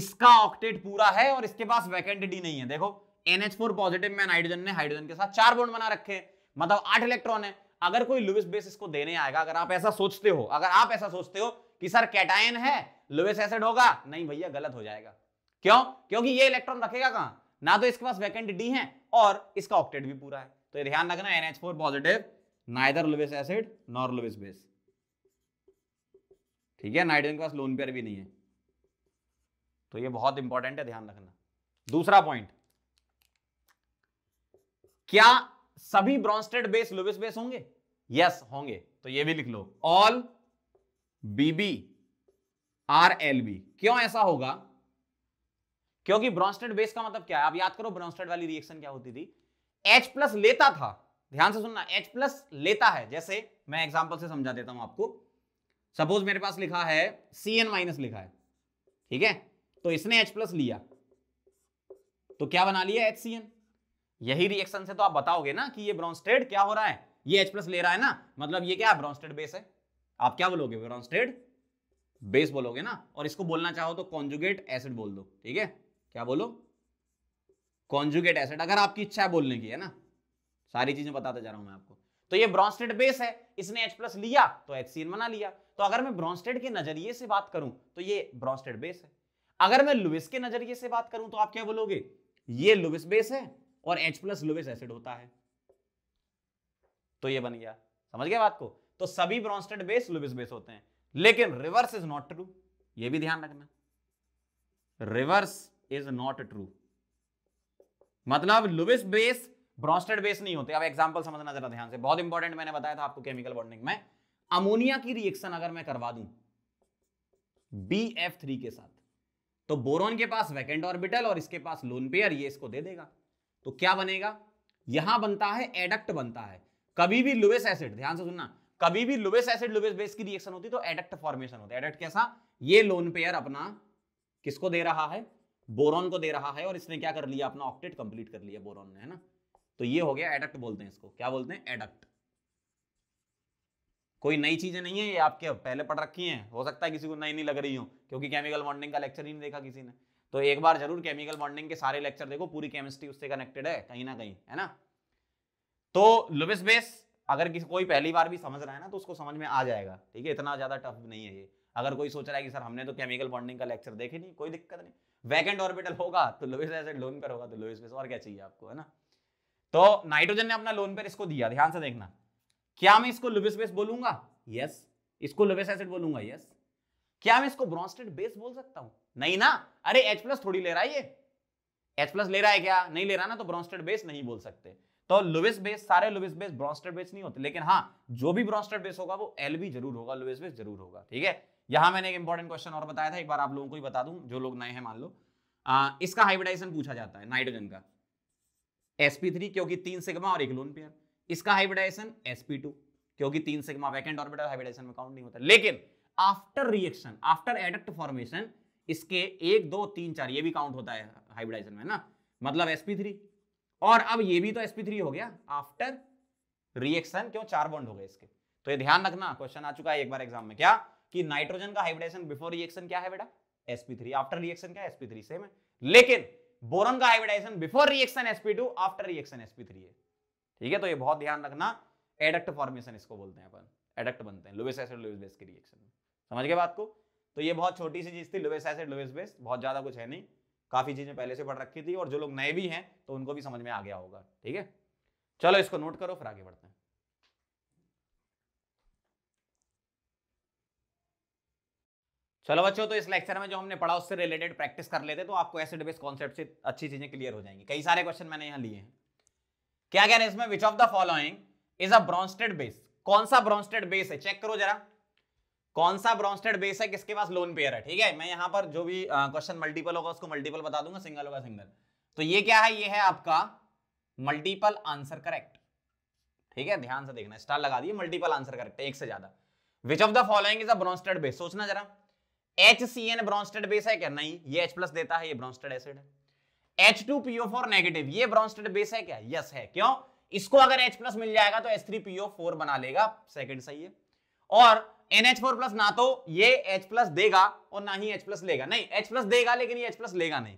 Speaker 1: इसका ऑक्टेट पूरा है और इसके पास वैकेंटिटी नहीं है देखो NH4 पॉजिटिव में हाइड्रोजन ने हाइड्रोजन के साथ चार बॉन्ड बना रखे मतलब आठ इलेक्ट्रॉन है अगर कोई लुविस बेस इसको देने आएगा अगर आप ऐसा सोचते हो अगर आप ऐसा सोचते हो कि सर कैटायन है लुविस एसिड होगा नहीं भैया गलत हो जाएगा क्यों क्योंकि ये इलेक्ट्रॉन रखेगा कहां ना तो इसके पास वैकेंट डी है और इसका ऑक्टेट भी पूरा है तो ध्यान रखना NH4 positive neither always acid nor always base ठीक है नाइट्रोजन के पास लोन पेयर भी नहीं है तो ये बहुत इंपॉर्टेंट है ध्यान रखना दूसरा पॉइंट क्या सभी ब्रॉन्स्टेड बेस लुबिस बेस होंगे यस yes, होंगे तो ये भी लिख लो all BB are L B क्यों ऐसा होगा क्योंकि ब्रॉन्स्टेड बेस का मतलब क्या है आप याद करो ब्रॉन्स्टेड वाली रिएक्शन क्या होती थी H प्लस लेता था ध्यान से सुनना H प्लस लेता है जैसे मैं एग्जाम्पल से समझा देता हूं आपको सपोज मेरे पास लिखा है सी एन माइनस लिखा है ठीक है तो इसने H प्लस लिया तो क्या बना लिया एच सी एन यही रिएक्शन से तो आप बताओगे ना कि ये ब्रॉन्स्टेड क्या हो रहा है ये H प्लस ले रहा है ना मतलब ये क्या ब्रॉन्स्टेड बेस है आप क्या बोलोगे ब्रॉन्स्टेड बेस बोलोगे ना और इसको बोलना चाहो तो कॉन्जुगेट एसिड बोल दो ठीक है क्या बोलो कॉन्जुगेट एसिड अगर आपकी इच्छा है बोलने की है ना सारी चीजें बताते जा रहा हूं मैं आपको तो ये ब्रॉन्स्टेड बेस है इसने H प्लस लिया तो HCl बना लिया तो अगर मैं ब्रॉन्स्टेड के नजरिए से बात करूं तो ये ब्रॉन्स्टेड बेस है अगर मैं लुविस के नजरिए से बात करूं तो आप क्या बोलोगे ये लुविस बेस है और H प्लस लुविस एसिड होता है तो ये बन गया समझ गया बात को तो सभी ब्रॉन्स्टेड बेस लुविस बेस होते हैं लेकिन रिवर्स इज नॉट ट्रू ये भी ध्यान रखना रिवर्स इज नॉट ट्रू मतलब लुविस बेस ब्रॉस्टेड बेस नहीं होते अब एग्जाम्पल समझना जरा ध्यान से बहुत इंपॉर्टेंट मैंने बताया था आपको केमिकल बॉन्डिंग में अमोनिया की रिएक्शन अगर मैं करवा दू बी एफ थ्री के साथ तो बोरोन के पास वैकेंट ऑर्बिटल और इसके पास लोन पेयर ये इसको दे देगा तो क्या बनेगा यहां बनता है एडक्ट बनता है कभी भी लुवेस एसिड ध्यान से सुनना कभी भी लुवेस एसिड लुवेस बेस की रिएक्शन होती तो एडक्ट फॉर्मेशन होता है एडक्ट कैसा ये लोन पेयर अपना किसको दे रहा है बोरोन को दे रहा है और इसने क्या कर लिया अपना ऑक्टेट कंप्लीट कर लिया बोरोन ने है ना तो ये हो गया एडक्ट बोलते हैं इसको क्या बोलते हैं एडक्ट कोई नई चीजें नहीं है ये आपके पहले पढ़ रखी हैं हो सकता है किसी को नई नहीं लग रही हो क्योंकि केमिकल बॉन्डिंग का लेक्चर ही नहीं देखा किसी ने तो एक बार जरूर केमिकल बॉन्डिंग के सारे लेक्चर देखो पूरी केमिस्ट्री उससे कनेक्टेड है कहीं ना कहीं है ना तो लुबिस बेस अगर किसी कोई पहली बार भी समझ रहा है ना तो उसको समझ में आ जाएगा ठीक है इतना ज्यादा टफ नहीं है ये अगर कोई सोच रहा है कि सर हमने तो केमिकल बॉन्डिंग का लेक्चर देखे नहीं कोई दिक्कत नहीं वैकेंट ऑर्बिटल होगा तो लुबिस एसिड लोन पर होगा तो लुबिस बेस और क्या चाहिए आपको है ना तो नाइट्रोजन ने अपना लोन पेयर इसको दिया ध्यान से देखना क्या मैं इसको लुबिस बेस बोलूंगा यस इसको लुबिस एसिड बोलूंगा यस क्या मैं इसको ब्रॉन्स्टेड बेस बोल सकता हूं नहीं ना अरे एच प्लस थोड़ी ले रहा है ये एच प्लस ले रहा है क्या नहीं ले रहा ना तो ब्रॉन्स्टेड बेस नहीं बोल सकते तो लुविस बेस सारे लुविस बेस ब्रॉन्स्टेड बेस नहीं होते लेकिन हाँ जो भी ब्रॉन्स्टेड बेस होगा वो एल भी जरूर होगा लुविस बेस जरूर होगा ठीक है यहां मैंने एक इंपॉर्टेंट क्वेश्चन और बताया था एक बार आप लोगों को ही बता दूं जो लोग नए हैं मान लो आ, इसका हाइब्रिडाइजेशन पूछा जाता है नाइट्रोजन का sp3 क्योंकि तीन सिग्मा और एक लोन पेयर इसका हाइब्रिडाइजेशन sp2 क्योंकि तीन सिग्मा वैकेंट ऑर्बिटल हाइब्रिडाइजेशन में काउंट नहीं होता लेकिन after reaction after adduct formation इसके एक दो तीन चार ये भी काउंट होता है हाइब्रिडाइजेशन में ना मतलब sp3 और अब ये भी तो sp3 हो गया आफ्टर रिएक्शन क्यों चार बॉन्ड हो गए इसके तो ये ध्यान रखना क्वेश्चन आ चुका है एक बार एग्जाम में क्या कि नाइट्रोजन का हाइब्रिडाइजेशन बिफोर रिएक्शन क्या है बेटा sp3 आफ्टर रिएक्शन क्या है sp3 सेम है लेकिन बोरन का hybridization before reaction sp2 after reaction sp3 है ठीक है तो ये बहुत ध्यान रखना एडक्ट फॉर्मेशन इसको बोलते हैं अपन एडक्ट बनते हैं लुवेस एसिड लुवेस बेस के रिएक्शन में समझ गए बात को तो ये बहुत छोटी सी चीज थी लुवेस एसिड लुवेस बेस बहुत ज्यादा कुछ है नहीं काफी चीजें पहले से पढ़ रखी थी और जो लोग नए भी हैं तो उनको भी समझ में आ गया होगा ठीक है चलो इसको नोट करो फिर आगे बढ़ते हैं चलो बच्चों तो इस लेक्चर में जो हमने पढ़ा उससे रिलेटेड प्रैक्टिस कर लेते तो आपको एसिड बेस कॉन्सेप्ट से अच्छी चीजें क्लियर हो जाएंगी कई सारे क्वेश्चन मैंने यहाँ लिए हैं क्या कह रहे हैं इसमें which of the following is a Bronsted base कौन सा ब्रॉन्स्टेड बेस है चेक करो जरा कौन सा ब्रॉन्स्टेड बेस है किसके पास लोन पेयर है ठीक है मैं यहाँ पर जो भी क्वेश्चन मल्टीपल होगा उसको मल्टीपल बता दूंगा सिंगल होगा सिंगल तो ये क्या है ये है आपका मल्टीपल आंसर करेक्ट ठीक है ध्यान से देखना स्टार लगा दिए मल्टीपल आंसर करेक्ट एक से ज्यादा which of the following is a Bronsted base सोचना जरा H C N Bronsted base है क्या नहीं ये H प्लस देता है ये ब्रॉन्स्टेड एसिड है H two PO four negative ये ब्रॉन्स्टेड बेस है क्या यस है क्यों इसको अगर H प्लस मिल जाएगा तो एच थ्री पीओ फोर बना लेगा सेकेंड सही है और एनएच फोर प्लस ना तो ये H प्लस देगा और ना ही H प्लस लेगा नहीं H प्लस देगा लेकिन ये H प्लस लेगा नहीं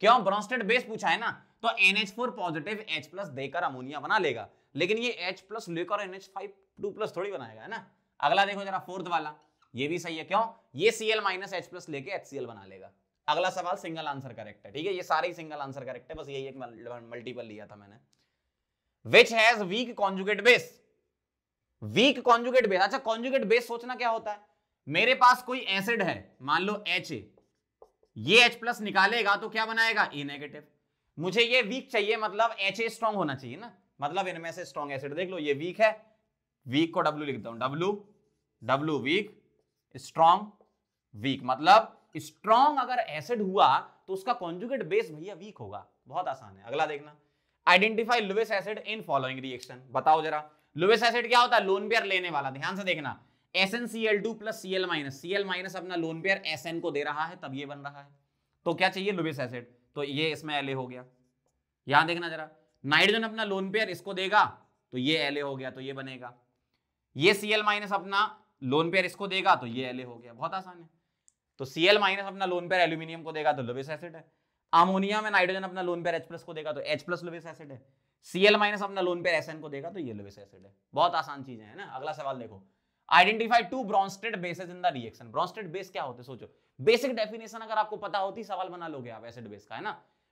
Speaker 1: क्यों ब्रॉन्स्टेड बेस पूछा है ना तो NH4 पॉजिटिव H प्लस देकर अमोनिया बना लेगा लेकिन ये H प्लस लेकर NH5 2 प्लस थोड़ी बनाएगा है ना अगला देखो जरा फोर्थ वाला ये भी सही है क्यों ये C L minus H plus लेके एच सी एल बना लेगा अगला सवाल सिंगल आंसर करेक्ट है ठीक है ये सारे ही सिंगल आंसर करेक्ट है बस यही एक मल्टीपल लिया था मैंने which has weak conjugate base weak conjugate base अच्छा कॉन्जुगेट बेस सोचना क्या होता है मेरे पास कोई एसिड है मान लो एच ये एच प्लस निकालेगा तो क्या बनाएगा ए e नेगेटिव मुझे ये वीक चाहिए मतलब एच ए स्ट्रॉन्ग होना चाहिए ना मतलब इनमें से स्ट्रॉन्ग एसिड देख लो ये वीक है वीक को डब्ल्यू लिखता हूं W W weak strong weak मतलब स्ट्रॉन्ग अगर एसिड हुआ तो उसका कॉन्जुगेट बेस भैया वीक होगा बहुत आसान है अगला देखना identify Lewis acid in following reaction बताओ जरा लुइस एसिड क्या होता है लोन पेयर लेने वाला ध्यान से देखना S N C L two plus C L minus C L minus अपना लोन पेयर एस एन को दे रहा है तब ये बन रहा है तो क्या चाहिए लुविस एसिड तो ये इसमें एल हो गया यहां देखना जरा नाइट्रोजन अपना लोन पेयर इसको देगा तो ये एल हो गया तो ये बनेगा ये सी एल माइनस अपना लोन पेयर इसको देगा तो ये एल हो गया बहुत आसान है तो सी एल माइनस अपना लोन पेयर एल्यूमिनियम को देगा तो लोबेस एसिड है अमोनिया में नाइट्रोजन अपना लोन पेयर एच प्लस को देगा तो एच प्लस लोबेस एसिड है सी एल माइनस अपना लोन पेयर एस को देगा तो ये लोबेस एसिड है बहुत आसान चीज है ना अगला सवाल देखो identify two Bronsted bases in the reaction Bronsted base क्या होते सोचो बेसिक डेफिनेशन अगर आपको पता होती सवाल बना लोगे आप एसिड बेस का है ना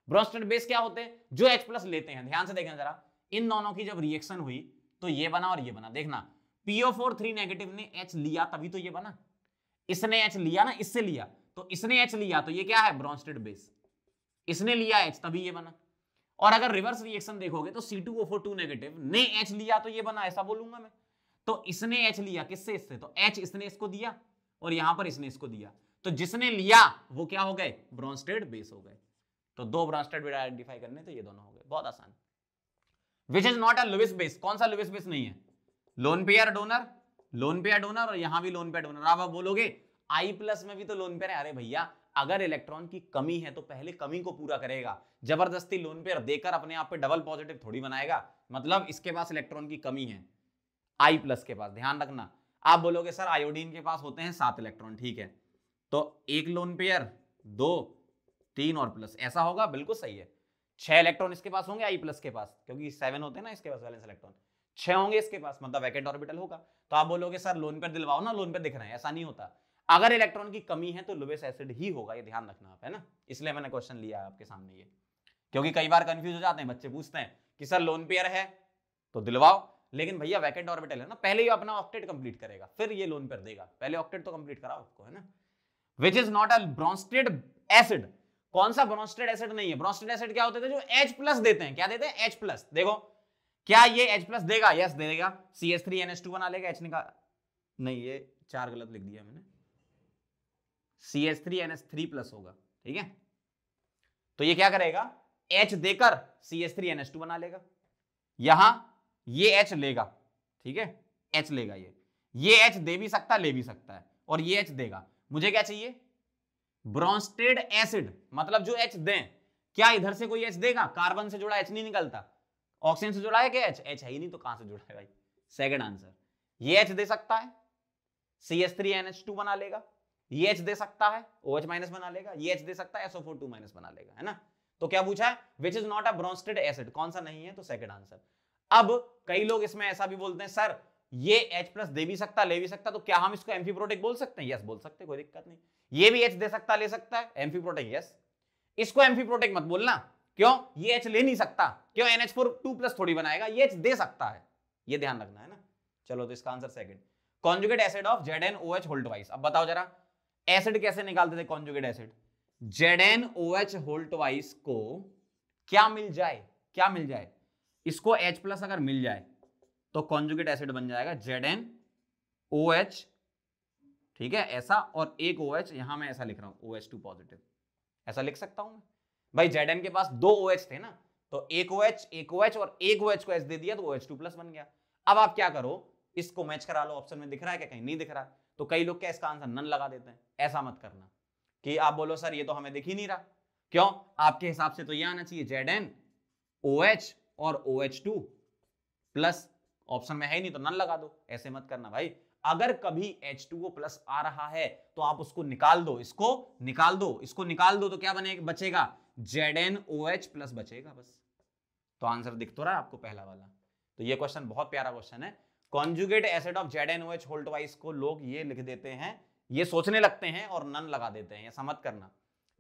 Speaker 1: ब्रॉन्स्टेड बेस क्या होते हैं जो H+ लेते हैं ध्यान से देखें जरा इन दोनों की जब रिएक्शन हुई तो ये बना और ये बना देखना पीओ फोर थ्री नेगेटिव ने एच लिया तभी तो ये बना इसने एच लिया ना इससे लिया तो इसने एच लिया तो ये क्या है ब्रॉन्स्टेड बेस इसने लिया एच तभी ये बना और अगर रिवर्स रिएक्शन देखोगे तो C two O four two negative ने एच लिया तो ये बना ऐसा बोलूंगा मैं तो इसने एच लिया किससे इससे तो एच इसने इसको दिया और यहां पर इसने इसको दिया तो जिसने लिया वो क्या हो गए ब्रॉन्स्टेड बेस हो गए तो दो ब्रॉन्स्टेड बेस आइडेंटिफाई करने तो ये दोनों हो गए बहुत आसान which is not a Lewis base कौन सा लुविस बेस नहीं है lone pair donor lone pair donor और यहां भी लोन पेयर डोनर आप बोलोगे आई प्लस में भी तो लोन पेयर है अरे भैया अगर इलेक्ट्रॉन की कमी है तो पहले कमी को पूरा करेगा जबरदस्ती लोन पेयर देकर अपने आप पे डबल पॉजिटिव थोड़ी बनाएगा मतलब इसके पास इलेक्ट्रॉन की कमी है आई प्लस के पास ध्यान रखना आप बोलोगे सर आयोडीन के पास होते हैं सात इलेक्ट्रॉन ठीक है तो एक लोन पेयर दो तीन और प्लस ऐसा होगा बिल्कुल सही है छह इलेक्ट्रॉन इसके पास होंगे आई प्लस के पास क्योंकि सेवन होते हैं ना इसके पास वैलेंस इलेक्ट्रॉन छह होंगे इसके पास मतलब वैकेंट ऑर्बिटल होगा तो आप बोलोगे सर लोन पर दिलवाओ ना लोन पर दिख रहे हैं ऐसा नहीं होता अगर इलेक्ट्रॉन की कमी है तो लुबेस एसिड ही होगा ये ध्यान रखना आप है ना इसलिए मैंने क्वेश्चन लिया है आपके सामने ये क्योंकि कई बार कंफ्यूज हो जाते हैं बच्चे पूछते हैं कि सर लोन पेयर है तो दिलवाओ लेकिन भैया वैकेंट ऑर्बिटल है ना पहले ही अपना ऑक्टेट कंप्लीट करेगा फिर ये लोन पेयर देगा पहले ऑक्टेट तो कंप्लीट कराओ आपको है ना which is not a Bronsted acid कौन सा ब्रॉन्स्टेड एसिड नहीं है ब्रॉन्स्टेड एसिड क्या होते थे जो एच प्लस देते हैं क्या देते हैं एच प्लस देखो क्या ये H प्लस देगा यस देगा C S three N S two बना लेगा एच निकाल नहीं ये चार गलत लिख दिया मैंने C S three N S three plus होगा ठीक है तो ये क्या करेगा H देकर C S three N S two बना लेगा यहां ये H लेगा ठीक है H लेगा ये ये H दे भी सकता ले भी सकता है और ये H देगा मुझे क्या चाहिए ब्रॉन्स्टेड एसिड मतलब जो H दें क्या इधर से कोई H देगा कार्बन से जुड़ा H नहीं निकलता ऑक्सीजन से जुड़ा है कि एच एच है ही नहीं तो कहां से जुड़ा है भाई सेकंड आंसर ये एच दे सकता है C S three N H two बना लेगा ये एच दे सकता है ओ एच माइनस बना लेगा ये एच दे सकता है एसओ फोर टू माइनस बना लेगा है ना तो क्या पूछा है which is not a Bronsted acid कौन सा नहीं है तो सेकंड आंसर अब कई लोग इसमें ऐसा भी बोलते हैं सर ये H प्लस दे भी सकता ले भी सकता तो क्या हम इसको एम्फीप्रोटिक बोल सकते हैं यस बोल सकते हैं कोई दिक्कत नहीं ये भी H दे सकता ले सकता है एम्फीप्रोटिक यस इसको एम्फीप्रोटिक मत बोलना क्यों ये एच ले नहीं सकता क्यों N H four two plus थोड़ी बनाएगा ये एच दे सकता है ये ध्यान रखना है ना चलो तो इसका answer second conjugate acid of Z N O H whole twice अब बताओ जरा एसिड कैसे निकालते थे conjugate acid Z N O H whole twice को क्या मिल जाए क्या मिल जाए इसको एच प्लस अगर मिल जाए तो कॉन्जुगेट एसिड बन जाएगा जेड एन ओ एच ठीक है ऐसा और एक ओ एच यहां मैं ऐसा लिख रहा हूं ओ एच टू पॉजिटिव ऐसा लिख सकता हूं मैं भाई जेड के पास दो ओ OH थे ना तो एक ओ OH, एक ओ OH और एक ओ OH को एच दे दिया तो ओ एच टू प्लस बन गया अब आप क्या करो इसको मैच करा लो ऑप्शन में दिख रहा है क्या कहीं नहीं दिख रहा तो कई लोग क्या इसका आंसर नन लगा देते हैं ऐसा मत करना कि आप बोलो सर ये तो हमें दिख ही नहीं रहा क्यों आपके हिसाब से तो ये आना चाहिए जेड एन ओ एच और O H two plus option में है ही नहीं तो नन लगा दो ऐसे मत करना भाई अगर कभी H2O प्लस आ रहा है तो आप उसको निकाल दो इसको निकाल दो इसको निकाल दो तो क्या बनेगा बचेगा ZnOH प्लस बचेगा बस तो आंसर दिख तो रहा है आपको पहला वाला तो ये क्वेश्चन बहुत प्यारा क्वेश्चन है conjugate acid of ZnOH whole twice को लोग ये लिख देते हैं ये सोचने लगते हैं और नन लगा देते हैं समझ करना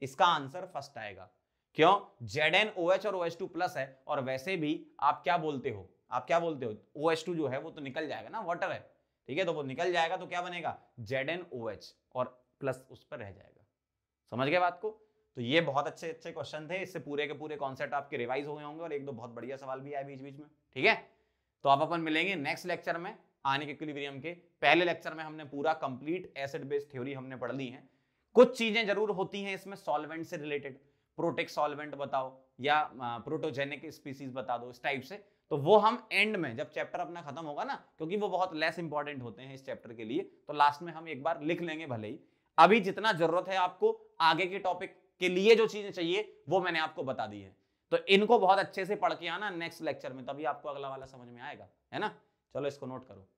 Speaker 1: इसका आंसर फर्स्ट आएगा क्यों जेड एच और OH2 प्लस है और वैसे भी आप क्या बोलते हो आप क्या बोलते हो OH2 जो है वो तो निकल जाएगा ना वाटर है ठीक है तो वो निकल जाएगा तो क्या बनेगा जेड एन ओ एच और प्लस उस पर रह जाएगा समझ गए बात को तो ये बहुत अच्छे अच्छे क्वेश्चन थे इससे पूरे के पूरे कॉन्सेप्ट आपके रिवाइज हो गए होंगे और एक दो बहुत बढ़िया सवाल भी आए बीच बीच में ठीक है तो आप अपन मिलेंगे नेक्स्ट लेक्चर में आने के इक्विलिब्रियम के पहले लेक्चर में हमने पूरा कंप्लीट एसिड बेस्ड थ्योरी हमने पढ़ ली है कुछ चीजें जरूर होती हैं इसमें सॉल्वेंट से रिलेटेड प्रोटेक्ट सॉल्वेंट बताओ या प्रोटोजेनिक स्पीसीज बता दो इस टाइप से तो वो हम एंड में जब चैप्टर अपना खत्म होगा ना क्योंकि वो बहुत लेस इंपॉर्टेंट होते हैं इस चैप्टर के लिए तो लास्ट में हम एक बार लिख लेंगे भले ही अभी जितना जरूरत है आपको आगे के टॉपिक के लिए जो चीजें चाहिए वो मैंने आपको बता दी है तो इनको बहुत अच्छे से पढ़ के आना नेक्स्ट लेक्चर में तभी आपको अगला वाला समझ में आएगा है ना चलो इसको नोट करो